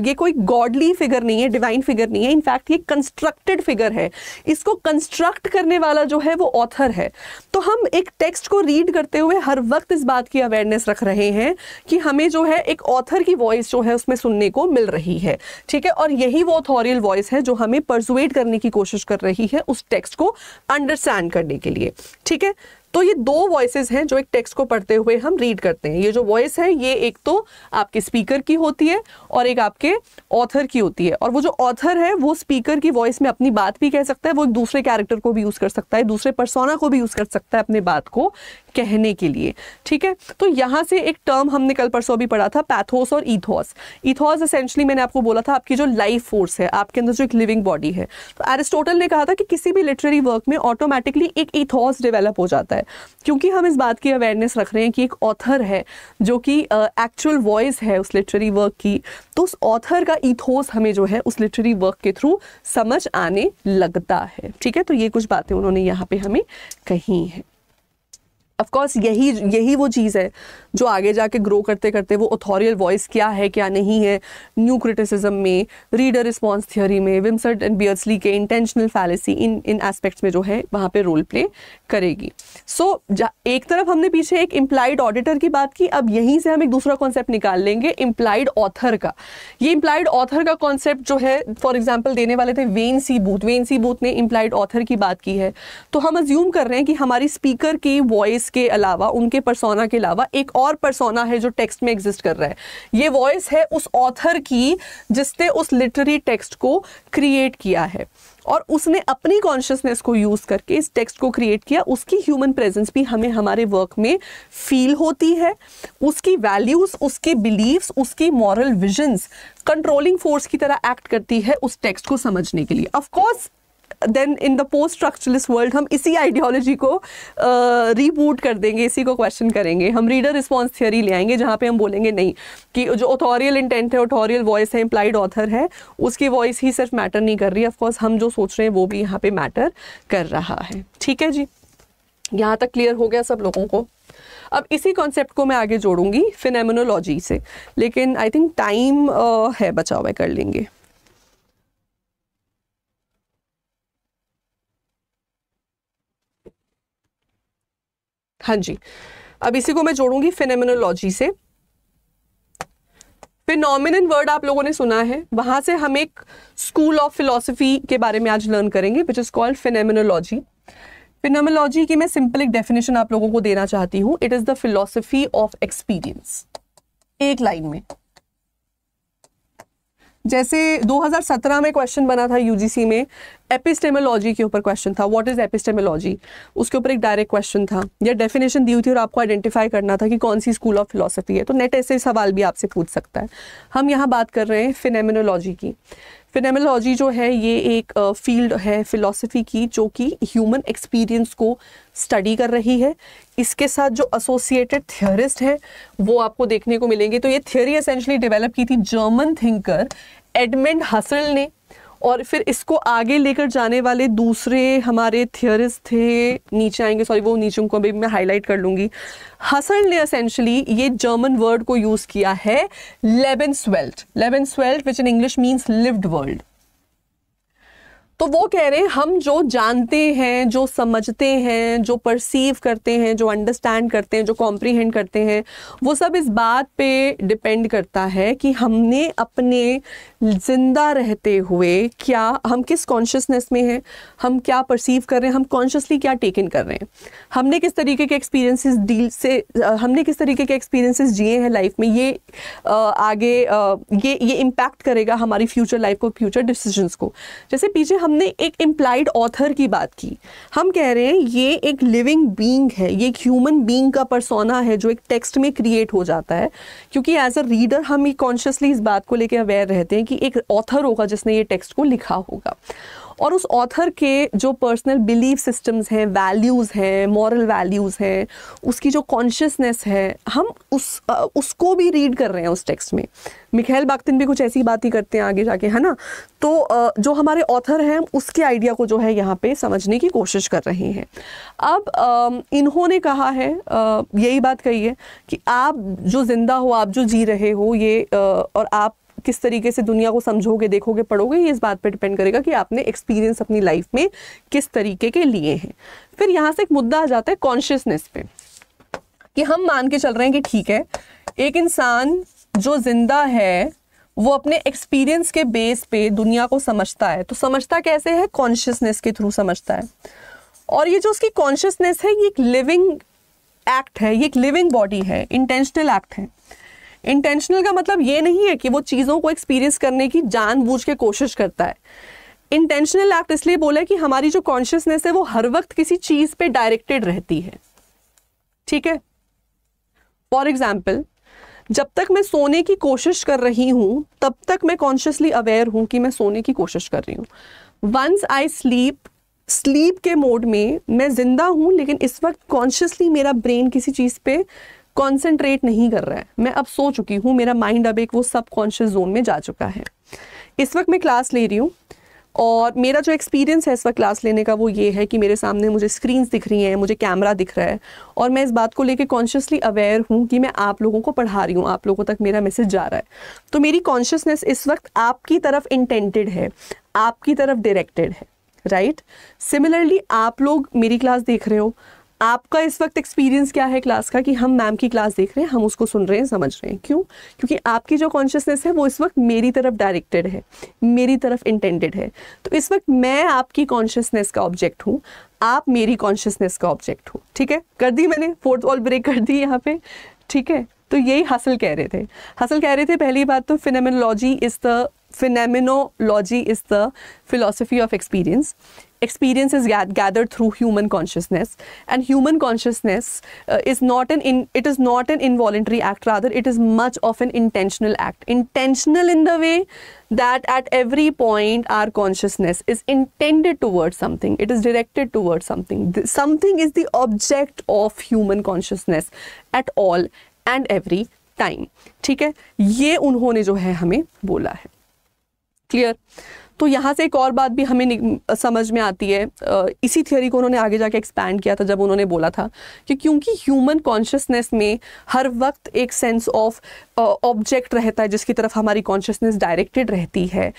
ये कोई गॉडली फिगर नहीं है डिवाइन फिगर नहीं है इनफैक्ट ये कंस्ट्रक्टेड फिगर है इसको कंस्ट्रक्ट करने वाला जो है वो ऑथर है तो हम एक टेक्स्ट को रीड करते हुए हर वक्त इस बात की अवेयरनेस रख रहे हैं कि हमें जो है एक ऑथर की वॉइस जो है उसमें सुनने को मिल रही है ठीक है और यही वो ऑथोरियल वॉइस है जो हमें परसुएट करने की कोशिश कर रही है उस टेक्स्ट को अंडरस्टैंड करने के लिए ठीक है तो ये दो वॉइसेस हैं जो एक टेक्स्ट को पढ़ते हुए हम रीड करते हैं ये जो वॉइस है ये एक तो आपके स्पीकर की होती है और एक आपके ऑथर की होती है और वो जो ऑथर है वो स्पीकर की वॉइस में अपनी बात भी कह सकता है वो एक दूसरे कैरेक्टर को भी यूज़ कर सकता है दूसरे परसोना को भी यूज़ कर सकता है अपने बात को कहने के लिए ठीक है तो यहाँ से एक टर्म हमने कल परसों भी पढ़ा था पैथोस और इथोस इथोस असेंशली मैंने आपको बोला था आपकी जो लाइफ फोर्स है आपके अंदर जो एक लिविंग बॉडी है तो एरिस्टोटल ने कहा था कि किसी भी लिटरेरी वर्क में ऑटोमेटिकली एक इथोस डेवलप हो जाता है है क्योंकि हम इस बात की अवेयरनेस रख रहे हैं कि एक ऑथर है जो कि एक्चुअल वॉइस है उस लिटरेरी वर्क की तो उस ऑथर का इथोस हमें जो है उस लिटरेरी वर्क के थ्रू समझ आने लगता है ठीक है तो ये कुछ बातें उन्होंने यहाँ पे हमें कही हैं ऑफकोर्स यही यही वो चीज़ है जो आगे जाके ग्रो करते करते वो ऑथोरियल वॉइस क्या है क्या नहीं है न्यू क्रिटिसिज्म में रीडर रिस्पॉन्स थियोरी में विम्सर्ट एंड बियर्सली के intentional fallacy in in aspects में जो है वहाँ पे रोल प्ले करेगी सो so, एक तरफ हमने पीछे एक इम्प्लाइड ऑडिटर की बात की अब यहीं से हम एक दूसरा कॉन्सेप्ट निकाल लेंगे इम्प्लाइड ऑथर का ये इम्प्लाइड ऑथर का कॉन्सेप्ट जो है फॉर एग्जाम्पल देने वाले थे Wayne C Booth Wayne C Booth ने इम्प्लाइड ऑथर की बात की है तो हम अज्यूम कर रहे हैं कि हमारी स्पीकर की वॉइस के अलावा उनके परसोना के अलावा एक और परसोना है जो टेक्स्ट में एग्जिस्ट कर रहा है ये वॉइस है उस ऑथर की जिसने उस लिटरेरी टेक्स्ट को क्रिएट किया है और उसने अपनी कॉन्शियसनेस को यूज़ करके इस टेक्स्ट को क्रिएट किया उसकी ह्यूमन प्रेजेंस भी हमें हमारे वर्क में फील होती है उसकी वैल्यूज़ उसके बिलीव्स उसकी मॉरल विजन्स कंट्रोलिंग फोर्स की तरह एक्ट करती है उस टेक्स्ट को समझने के लिए of course then in the post structuralist world हम इसी आइडियोलॉजी को रीबूट uh, कर देंगे इसी को क्वेश्चन करेंगे हम रीडर रिस्पॉन्स थियोरी ले आएंगे जहाँ पे हम बोलेंगे नहीं कि जो ऑथोरियल इंटेंट है ऑथोरियल वॉइस है इम्प्लाइड ऑथर है उसकी वॉइस ही सिर्फ मैटर नहीं कर रही है ऑफकोर्स हम जो सोच रहे हैं वो भी यहाँ पे मैटर कर रहा है ठीक है जी यहाँ तक क्लियर हो गया सब लोगों को अब इसी कॉन्सेप्ट को मैं आगे जोड़ूंगी फिनेमिनोलॉजी से लेकिन आई थिंक टाइम है बचा हुआ कर लेंगे हाँ जी अब इसी को मैं जोड़ूंगी फिनेमिनोलॉजी से फिनोमिनन वर्ड आप लोगों ने सुना है वहां से हम एक स्कूल ऑफ फिलोसफी के बारे में आज लर्न करेंगे विच इज कॉल्ड फिनेमिनोलॉजी फिनेमोलॉजी की मैं सिंपल एक डेफिनेशन आप लोगों को देना चाहती हूँ it is the philosophy of experience एक लाइन में जैसे 2017 में क्वेश्चन बना था यूजीसी में एपिस्टेमोलॉजी के ऊपर क्वेश्चन था व्हाट इज एपिस्टेमोलॉजी उसके ऊपर एक डायरेक्ट क्वेश्चन था या डेफिनेशन दी हुई थी और आपको आइडेंटिफाई करना था कि कौन सी स्कूल ऑफ फिलोसफी है तो नेट ऐसे सवाल भी आपसे पूछ सकता है हम यहाँ बात कर रहे हैं फिनेमिनोलॉजी की फिनेमिनोलॉजी जो है ये एक फील्ड uh, है फिलोसफी की जो कि ह्यूमन एक्सपीरियंस को स्टडी कर रही है इसके साथ जो एसोसिएटेड थियोरिस्ट हैं वो आपको देखने को मिलेंगे तो ये थियोरी एसेंशली डेवलप की थी जर्मन थिंकर एडमंड हसल ने और फिर इसको आगे लेकर जाने वाले दूसरे हमारे थियोरिस्ट थे नीचे आएंगे सॉरी वो नीचे उनको अभी मैं हाईलाइट कर लूँगी हसन ने असेंशली ये जर्मन वर्ड को यूज़ किया है Lebenswelt Lebenswelt which in English means lived world तो वो कह रहे हैं हम जो जानते हैं जो समझते हैं जो परसीव करते हैं जो अंडरस्टैंड करते हैं जो कॉम्प्रीहेंड करते हैं वो सब इस बात पे डिपेंड करता है कि हमने अपने जिंदा रहते हुए क्या हम किस कॉन्शियसनेस में हैं हम क्या परसीव कर रहे हैं हम कॉन्शियसली क्या टेक इन कर रहे हैं हमने किस तरीके के एक्सपीरियंसेस डील से हमने किस तरीके के एक्सपीरियंसेस जिए हैं लाइफ में ये आगे ये ये इम्पैक्ट करेगा हमारी फ्यूचर लाइफ को फ्यूचर डिसीजंस को जैसे पीछे हम हमने एक इम्प्लाइड ऑथर की बात की हम कह रहे हैं ये एक लिविंग बीइंग है ये एक ह्यूमन बीइंग का परसोना है जो एक टेक्स्ट में क्रिएट हो जाता है क्योंकि एज अ रीडर हम कॉन्शियसली इस बात को लेकर अवेयर रहते हैं कि एक ऑथर होगा जिसने ये टेक्स्ट को लिखा होगा और उस ऑथर के जो पर्सनल बिलीफ सिस्टम्स हैं वैल्यूज़ हैं मॉरल वैल्यूज़ हैं उसकी जो कॉन्शियसनेस है हम उस उसको भी रीड कर रहे हैं उस टेक्स्ट में मिखेल बागतिन भी कुछ ऐसी बात ही करते हैं आगे जाके है ना तो जो हमारे ऑथर हैं उसके आइडिया को जो है यहाँ पे समझने की कोशिश कर रहे हैं अब इन्होंने कहा है यही बात कही है कि आप जो ज़िंदा हो आप जो जी रहे हो ये और आप किस तरीके से दुनिया को समझोगे देखोगे पढ़ोगे ये इस बात पर डिपेंड करेगा कि आपने एक्सपीरियंस अपनी लाइफ में किस तरीके के लिए हैं फिर यहाँ से एक मुद्दा आ जाता है कॉन्शियसनेस पे कि हम मान के चल रहे हैं कि ठीक है एक इंसान जो जिंदा है वो अपने एक्सपीरियंस के बेस पे दुनिया को समझता है तो समझता कैसे है कॉन्शियसनेस के थ्रू समझता है और ये जो उसकी कॉन्शियसनेस है ये एक लिविंग एक्ट है ये एक लिविंग बॉडी है इंटेंशनल एक्ट है इंटेंशनल का मतलब ये नहीं है कि वो चीज़ों को एक्सपीरियंस करने की जानबूझ के कोशिश करता है इंटेंशनल एक्ट इसलिए बोला कि हमारी जो कॉन्शियसनेस है वो हर वक्त किसी चीज़ पे डायरेक्टेड रहती है ठीक है फॉर एग्जाम्पल जब तक मैं सोने की कोशिश कर रही हूं तब तक मैं कॉन्शियसली अवेयर हूं कि मैं सोने की कोशिश कर रही हूँ वंस आई स्लीप स्लीप के मोड में मैं ज़िंदा हूं लेकिन इस वक्त कॉन्शियसली मेरा ब्रेन किसी चीज़ पे कॉन्सेंट्रेट नहीं कर रहा है मैं अब सो चुकी हूँ मेरा माइंड अब एक वो सब कॉन्शियस जोन में जा चुका है इस वक्त मैं क्लास ले रही हूँ और मेरा जो एक्सपीरियंस है इस वक्त क्लास लेने का वो ये है कि मेरे सामने मुझे स्क्रीन्स दिख रही हैं मुझे कैमरा दिख रहा है और मैं इस बात को लेके कॉन्शियसली अवेयर हूँ कि मैं आप लोगों को पढ़ा रही हूँ आप लोगों तक मेरा मैसेज जा रहा है तो मेरी कॉन्शियसनेस इस वक्त आपकी तरफ इंटेंटेड है आपकी तरफ डायरेक्टेड है राइट right? सिमिलरली आप लोग मेरी क्लास देख रहे हो आपका इस वक्त एक्सपीरियंस क्या है क्लास का कि हम मैम की क्लास देख रहे हैं हम उसको सुन रहे हैं समझ रहे हैं क्यों क्योंकि आपकी जो कॉन्शियसनेस है वो इस वक्त मेरी तरफ डायरेक्टेड है मेरी तरफ इंटेंडेड है तो इस वक्त मैं आपकी कॉन्शियसनेस का ऑब्जेक्ट हूँ आप मेरी कॉन्शियसनेस का ऑब्जेक्ट हूँ ठीक है कर दी मैंने फोर्थ वॉल ब्रेक कर दी यहाँ पे ठीक है तो यही हसल कह रहे थे हसल कह रहे थे पहली बात तो phenomenology is the phenomenology is the philosophy of experience. Experience is gathered through human consciousness, and human consciousness uh, is not an in, it is not an involuntary act. Rather, it is much of an intentional act. Intentional in the way that at every point our consciousness is intended towards something. It is directed towards something. something is the object of human consciousness at all and every time. ठीक है ये उन्होंने जो है हमें बोला है क्लियर तो यहाँ से एक और बात भी हमें समझ में आती है इसी थियोरी को उन्होंने आगे जाके एक्सपैंड किया था जब उन्होंने बोला था कि क्योंकि ह्यूमन कॉन्शियसनेस में हर वक्त एक सेंस ऑफ ऑब्जेक्ट रहता है जिसकी तरफ हमारी कॉन्शियसनेस डायरेक्टेड रहती है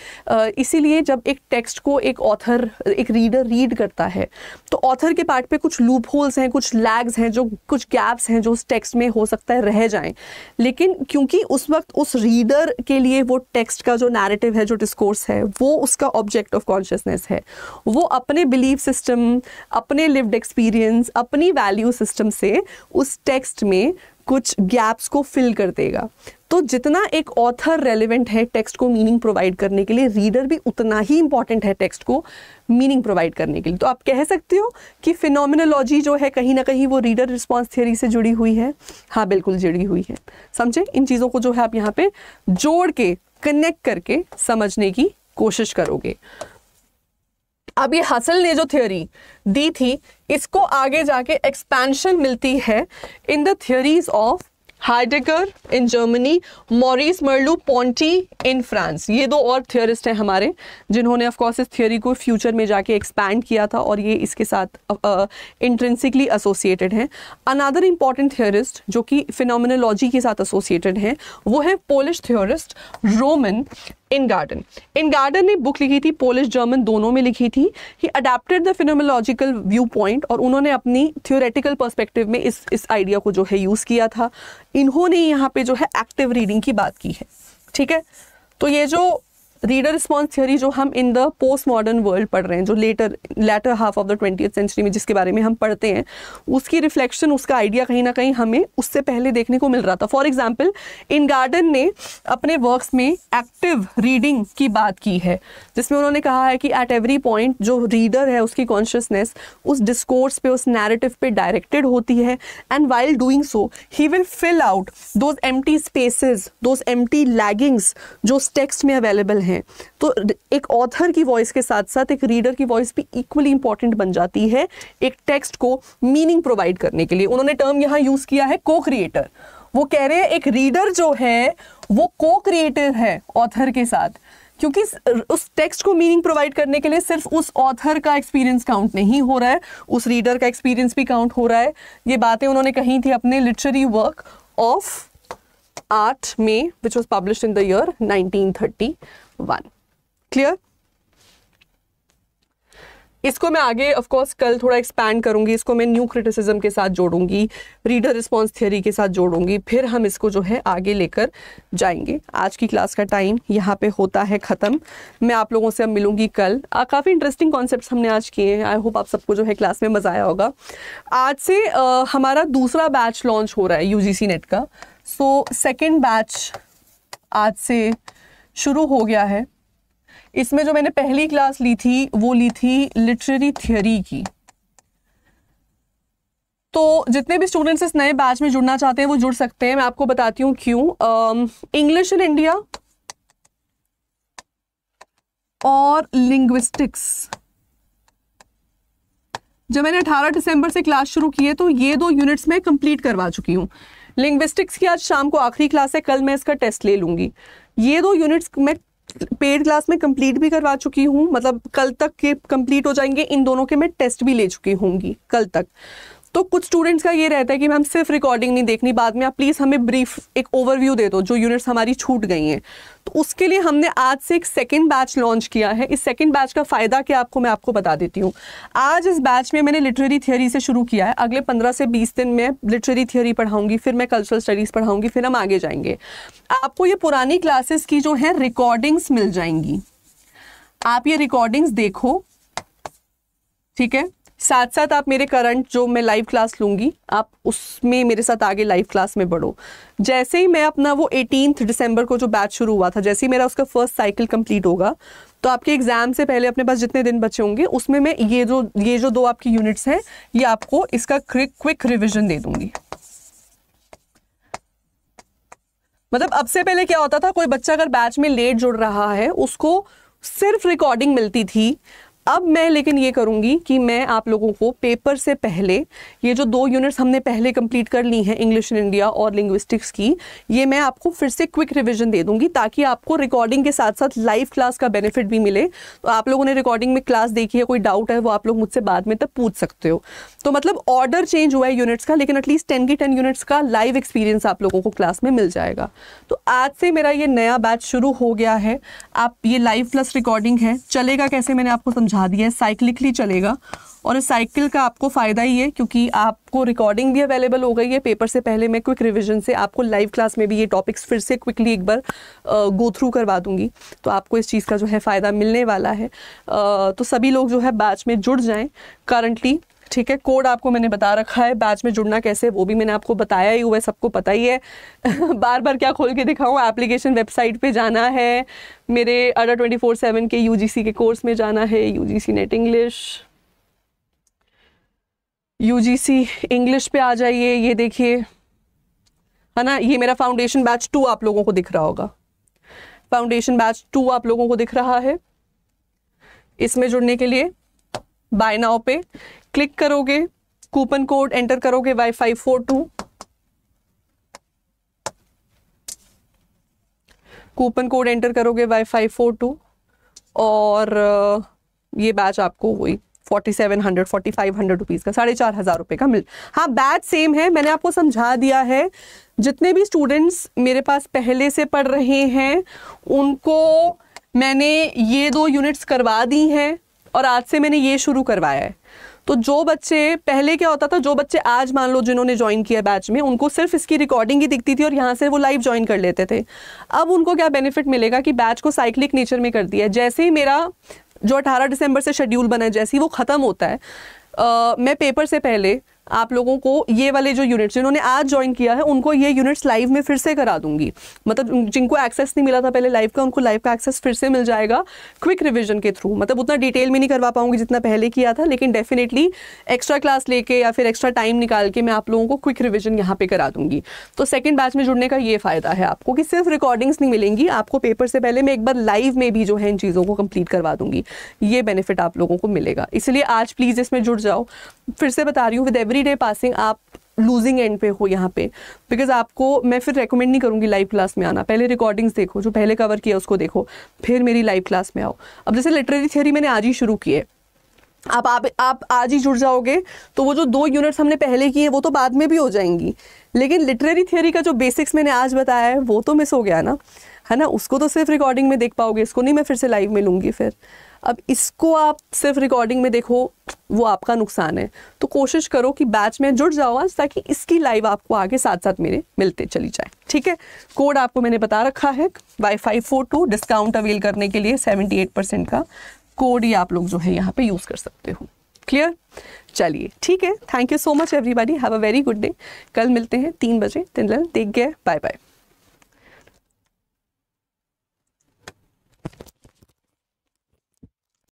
इसीलिए जब एक टेक्स्ट को एक ऑथर एक रीडर रीड करता है तो ऑथर के पार्ट पे कुछ लूप होल्स हैं कुछ लैग्स हैं जो कुछ गैप्स हैं जो उस टेक्स्ट में हो सकता है रह जाएं लेकिन क्योंकि उस वक्त उस रीडर के लिए वो टेक्स्ट का जो नैरेटिव है जो डिस्कोर्स है वो उसका ऑब्जेक्ट ऑफ कॉन्शियसनेस है वो अपने बिलीव सिस्टम अपने लिव्ड एक्सपीरियंस अपनी वैल्यू सिस्टम से उस टेक्स्ट में कुछ गैप्स को फिल कर देगा तो जितना एक ऑथर रेलिवेंट है टेक्स्ट को मीनिंग प्रोवाइड करने के लिए रीडर भी उतना ही इंपॉर्टेंट है टेक्स्ट को मीनिंग प्रोवाइड करने के लिए तो आप कह सकते हो कि फिनोमिनोलॉजी जो है कहीं ना कहीं वो रीडर रिस्पॉन्स थियरी से जुड़ी हुई है हाँ बिल्कुल जुड़ी हुई है समझे इन चीज़ों को जो है आप यहाँ पे जोड़ के कनेक्ट करके समझने की कोशिश करोगे अब ये हसल ने जो थ्योरी दी थी इसको आगे जाके एक्सपेंशन मिलती है in the theories of Heidegger in Germany Maurice Merleau Ponty in France ये दो और थियोरिस्ट हैं हमारे जिन्होंने ऑफकोर्स इस थियोरी को फ्यूचर में जाके एक्सपैंड किया था और ये इसके साथ इंट्रेंसिकली एसोसिएटेड हैं अनदर इम्पॉर्टेंट थियोरिस्ट जो कि फिनोमिनोलॉजी के साथ एसोसिएटेड हैं वो है Polish theorist Roman Ingarden Ingarden ने बुक लिखी थी पोलिश जर्मन दोनों में लिखी थी he adapted the phenomenological view point और उन्होंने अपनी थियोरेटिकल पर्सपेक्टिव में इस इस आइडिया को जो है यूज़ किया था इन्होंने यहाँ पे जो है एक्टिव रीडिंग की बात की है ठीक है तो ये जो रीडर रिस्पॉन्स थियोरी जो हम in the post modern world पढ़ रहे हैं जो latter latter half of the twenty century में जिसके बारे में हम पढ़ते हैं उसकी रिफ्लेक्शन उसका आइडिया कहीं ना कहीं हमें उससे पहले देखने को मिल रहा था फॉर एग्जाम्पल इन गार्डन ने अपने वर्क्स में एक्टिव रीडिंग की बात की है जिसमें उन्होंने कहा है कि एट एवरी पॉइंट जो रीडर है उसकी कॉन्शियसनेस उस डिस्कोर्स पे उस नैरेटिव पे डायरेक्टेड होती है and while doing so he will fill out those empty spaces those टी लैगिंग्स जो उस टेक्स्ट में अवेलेबल हैं हैं तो एक ऑथर की वॉइस के साथ साथ एक रीडर की वॉइस भी इक्वली इंपॉर्टेंट बन जाती है एक टेक्स्ट को मीनिंग प्रोवाइड करने के लिए उन्होंने टर्म यहाँ यूज़ किया है को क्रिएटर वो कह रहे हैं एक रीडर जो है वो को क्रिएटर है ऑथर के साथ क्योंकि उस टेक्स्ट को मीनिंग प्रोवाइड करने के लिए सिर्फ उस ऑथर का एक्सपीरियंस काउंट नहीं हो रहा है उस रीडर का एक्सपीरियंस भी काउंट हो रहा है ये बातें उन्होंने कही थी अपने लिटरेरी वर्क ऑफ आर्ट में which was publish in the year 1930 one clear इसको मैं आगे ऑफ कोर्स कल थोड़ा एक्सपैंड करूंगी इसको मैं न्यू क्रिटिसिज्म के साथ जोड़ूंगी रीडर रिस्पांस थियरी के साथ जोड़ूंगी फिर हम इसको जो है आगे लेकर जाएंगे आज की क्लास का टाइम यहाँ पे होता है ख़त्म मैं आप लोगों से अब मिलूंगी कल काफ़ी इंटरेस्टिंग कॉन्सेप्ट हमने आज किए हैं आई होप आप सबको जो है क्लास में मज़ा आया होगा आज से आ, हमारा दूसरा बैच लॉन्च हो रहा है यू नेट का सो सेकेंड बैच आज से शुरू हो गया है इसमें जो मैंने पहली क्लास ली थी वो ली थी लिटरेरी थियोरी की तो जितने भी स्टूडेंट्स इस नए बैच में जुड़ना चाहते हैं वो जुड़ सकते हैं मैं आपको बताती हूँ क्यों इंग्लिश इन इंडिया और लिंग्विस्टिक्स जब मैंने 18 दिसंबर से क्लास शुरू की है तो ये दो यूनिट्स मैं कंप्लीट करवा चुकी हूँ लिंग्विस्टिक्स की आज शाम को आखिरी क्लास है कल मैं इसका टेस्ट ले लूँगी ये दो यूनिट्स मैं पेड क्लास में कंप्लीट भी करवा चुकी हूँ मतलब कल तक के कंप्लीट हो जाएंगे इन दोनों के मैं टेस्ट भी ले चुकी हूँगी कल तक तो कुछ स्टूडेंट्स का ये रहता है कि मैम सिर्फ रिकॉर्डिंग नहीं देखनी बाद में आप प्लीज़ हमें ब्रीफ एक ओवरव्यू दे दो जो यूनिट्स हमारी छूट गई हैं तो उसके लिए हमने आज से एक सेकेंड बैच लॉन्च किया है इस सेकेंड बैच का फ़ायदा क्या आपको मैं आपको बता देती हूँ आज इस बैच में मैंने लिटरेरी थियोरी से शुरू किया है अगले पंद्रह से बीस दिन में लिटरेरी थियोरी पढ़ाऊंगी फिर मैं कल्चरल स्टडीज़ पढ़ाऊँगी फिर हम आगे जाएंगे आपको ये पुरानी क्लासेस की जो है रिकॉर्डिंग्स मिल जाएंगी आप ये रिकॉर्डिंग्स देखो ठीक है साथ साथ आप मेरे करंट जो मैं लाइव क्लास लूँगी आप उसमें मेरे साथ आगे लाइव क्लास में बढ़ो जैसे ही मैं अपना वो एटीन दिसंबर को जो बैच शुरू हुआ था जैसे ही मेरा उसका फर्स्ट साइकिल कंप्लीट होगा तो आपके एग्जाम से पहले अपने पास जितने दिन बचे होंगे उसमें मैं ये जो ये जो दो आपकी यूनिट्स हैं ये आपको इसका क्विक रिविजन दे दूंगी मतलब अब से पहले क्या होता था कोई बच्चा अगर बैच में लेट जुड़ रहा है उसको सिर्फ रिकॉर्डिंग मिलती थी अब मैं लेकिन ये करूँगी कि मैं आप लोगों को पेपर से पहले ये जो दो यूनिट्स हमने पहले कंप्लीट कर ली हैं इंग्लिश इन इंडिया और लिंग्विस्टिक्स की ये मैं आपको फिर से क्विक रिविजन दे दूँगी ताकि आपको रिकॉर्डिंग के साथ साथ लाइव क्लास का बेनिफिट भी मिले तो आप लोगों ने रिकॉर्डिंग में क्लास देखी है कोई डाउट है वो आप लोग मुझसे बाद में तब पूछ सकते हो तो मतलब ऑर्डर चेंज हुआ है यूनिट्स का लेकिन एटलीस्ट टेन की टेन यूनिट्स का लाइव एक्सपीरियंस आप लोगों को क्लास में मिल जाएगा तो आज से मेरा ये नया बैच शुरू हो गया है आप ये लाइव प्लस रिकॉर्डिंग है चलेगा कैसे मैंने आपको समझा दिया है साइक्लिकली चलेगा और इस साइकिल का आपको फ़ायदा ही है क्योंकि आपको रिकॉर्डिंग भी अवेलेबल हो गई है पेपर से पहले मैं क्विक रिवीजन से आपको लाइव क्लास में भी ये टॉपिक्स फिर से क्विकली एक बार गो थ्रू करवा दूंगी तो आपको इस चीज़ का जो है फ़ायदा मिलने वाला है तो सभी लोग जो है बैच में जुड़ जाएँ करंटली ठीक है कोड आपको मैंने बता रखा है बैच में जुड़ना कैसे वो भी मैंने आपको बताया ही हुआ है सबको पता ही है बार बार क्या खोल के दिखाऊँ एप्लीकेशन वेबसाइट पे जाना है मेरे अडर ट्वेंटी फोर सेवन के यू के कोर्स में जाना है U NET English U English पे आ जाइए ये देखिए है ना ये मेरा फाउंडेशन बैच टू आप लोगों को दिख रहा होगा फाउंडेशन बैच टू आप लोगों को दिख रहा है इसमें जुड़ने के लिए बाय नाउ पे क्लिक करोगे कूपन कोड एंटर करोगे Y five four two coupon code enter करोगे वाई फाइव फोर टू और ये बैच आपको हुई forty seven hundred forty five hundred rupees का साढ़े चार हज़ार रुपये का मिल हाँ बैच सेम है मैंने आपको समझा दिया है जितने भी स्टूडेंट्स मेरे पास पहले से पढ़ रहे हैं उनको मैंने ये दो यूनिट्स करवा दी हैं और आज से मैंने ये शुरू करवाया है तो जो बच्चे पहले क्या होता था जो बच्चे आज मान लो जिन्होंने ज्वाइन किया बैच में उनको सिर्फ इसकी रिकॉर्डिंग ही दिखती थी और यहाँ से वो लाइव ज्वाइन कर लेते थे अब उनको क्या बेनिफिट मिलेगा कि बैच को साइक्लिक नेचर में कर दिया है जैसे ही मेरा जो अठारह दिसंबर से शेड्यूल बना है जैसे ही वो ख़त्म होता है आ, मैं पेपर से पहले आप लोगों को ये वाले जो यूनिट्स जिन्होंने आज ज्वाइन किया है उनको ये यूनिट्स लाइव में फिर से करा दूंगी मतलब जिनको एक्सेस नहीं मिला था पहले लाइव का उनको लाइव का एक्सेस फिर से मिल जाएगा क्विक रिविजन के थ्रू मतलब उतना डिटेल में नहीं करवा पाऊंगी जितना पहले किया था लेकिन डेफिनेटली एक्स्ट्रा क्लास लेके या फिर एक्स्ट्रा टाइम निकाल के मैं आप लोगों को क्विक रिविजन यहाँ पे करा दूंगी तो सेकेंड बैच में जुड़ने का ये फायदा है आपको कि सिर्फ रिकॉर्डिंग्स नहीं मिलेंगी आपको पेपर से पहले मैं एक बार लाइव में भी जो है इन चीज़ों को कंप्लीट करवा दूंगी ये बेनिफिट आप लोगों को मिलेगा इसलिए आज प्लीज़ इसमें जुड़ जाओ फिर से बता रही हूँ with every every day passing आप लूजिंग एंड पे हो यहाँ पे बिकॉज आपको मैं फिर रेकमेंड नहीं करूँगी लाइव क्लास में आना पहले रिकॉर्डिंग्स देखो जो पहले कवर किया उसको देखो फिर मेरी लाइव क्लास में आओ अब जैसे लिटरेरी थ्योरी मैंने आज ही शुरू की है आप आप आप आज ही जुड़ जाओगे तो वो जो दो यूनिट्स हमने पहले किए वो तो बाद में भी हो जाएंगी लेकिन लिटरेरी थ्योरी का जो बेसिक्स मैंने आज बताया है वो तो मिस हो गया ना है ना उसको तो सिर्फ रिकॉर्डिंग में देख पाओगे इसको नहीं मैं फिर से लाइव में लूँगी फिर अब इसको आप सिर्फ रिकॉर्डिंग में देखो वो आपका नुकसान है तो कोशिश करो कि बैच में जुड़ जाओ आज ताकि इसकी लाइव आपको आगे साथ साथ मेरे मिलते चली जाए ठीक है कोड आपको मैंने बता रखा है Y five four two discount avail करने के लिए सेवेंटी एट परसेंट का कोड ही आप लोग जो है यहाँ पे यूज़ कर सकते हो क्लियर चलिए ठीक है thank you so much everybody have a very good day कल मिलते हैं तीन बजे तिन देख गए बाय बाय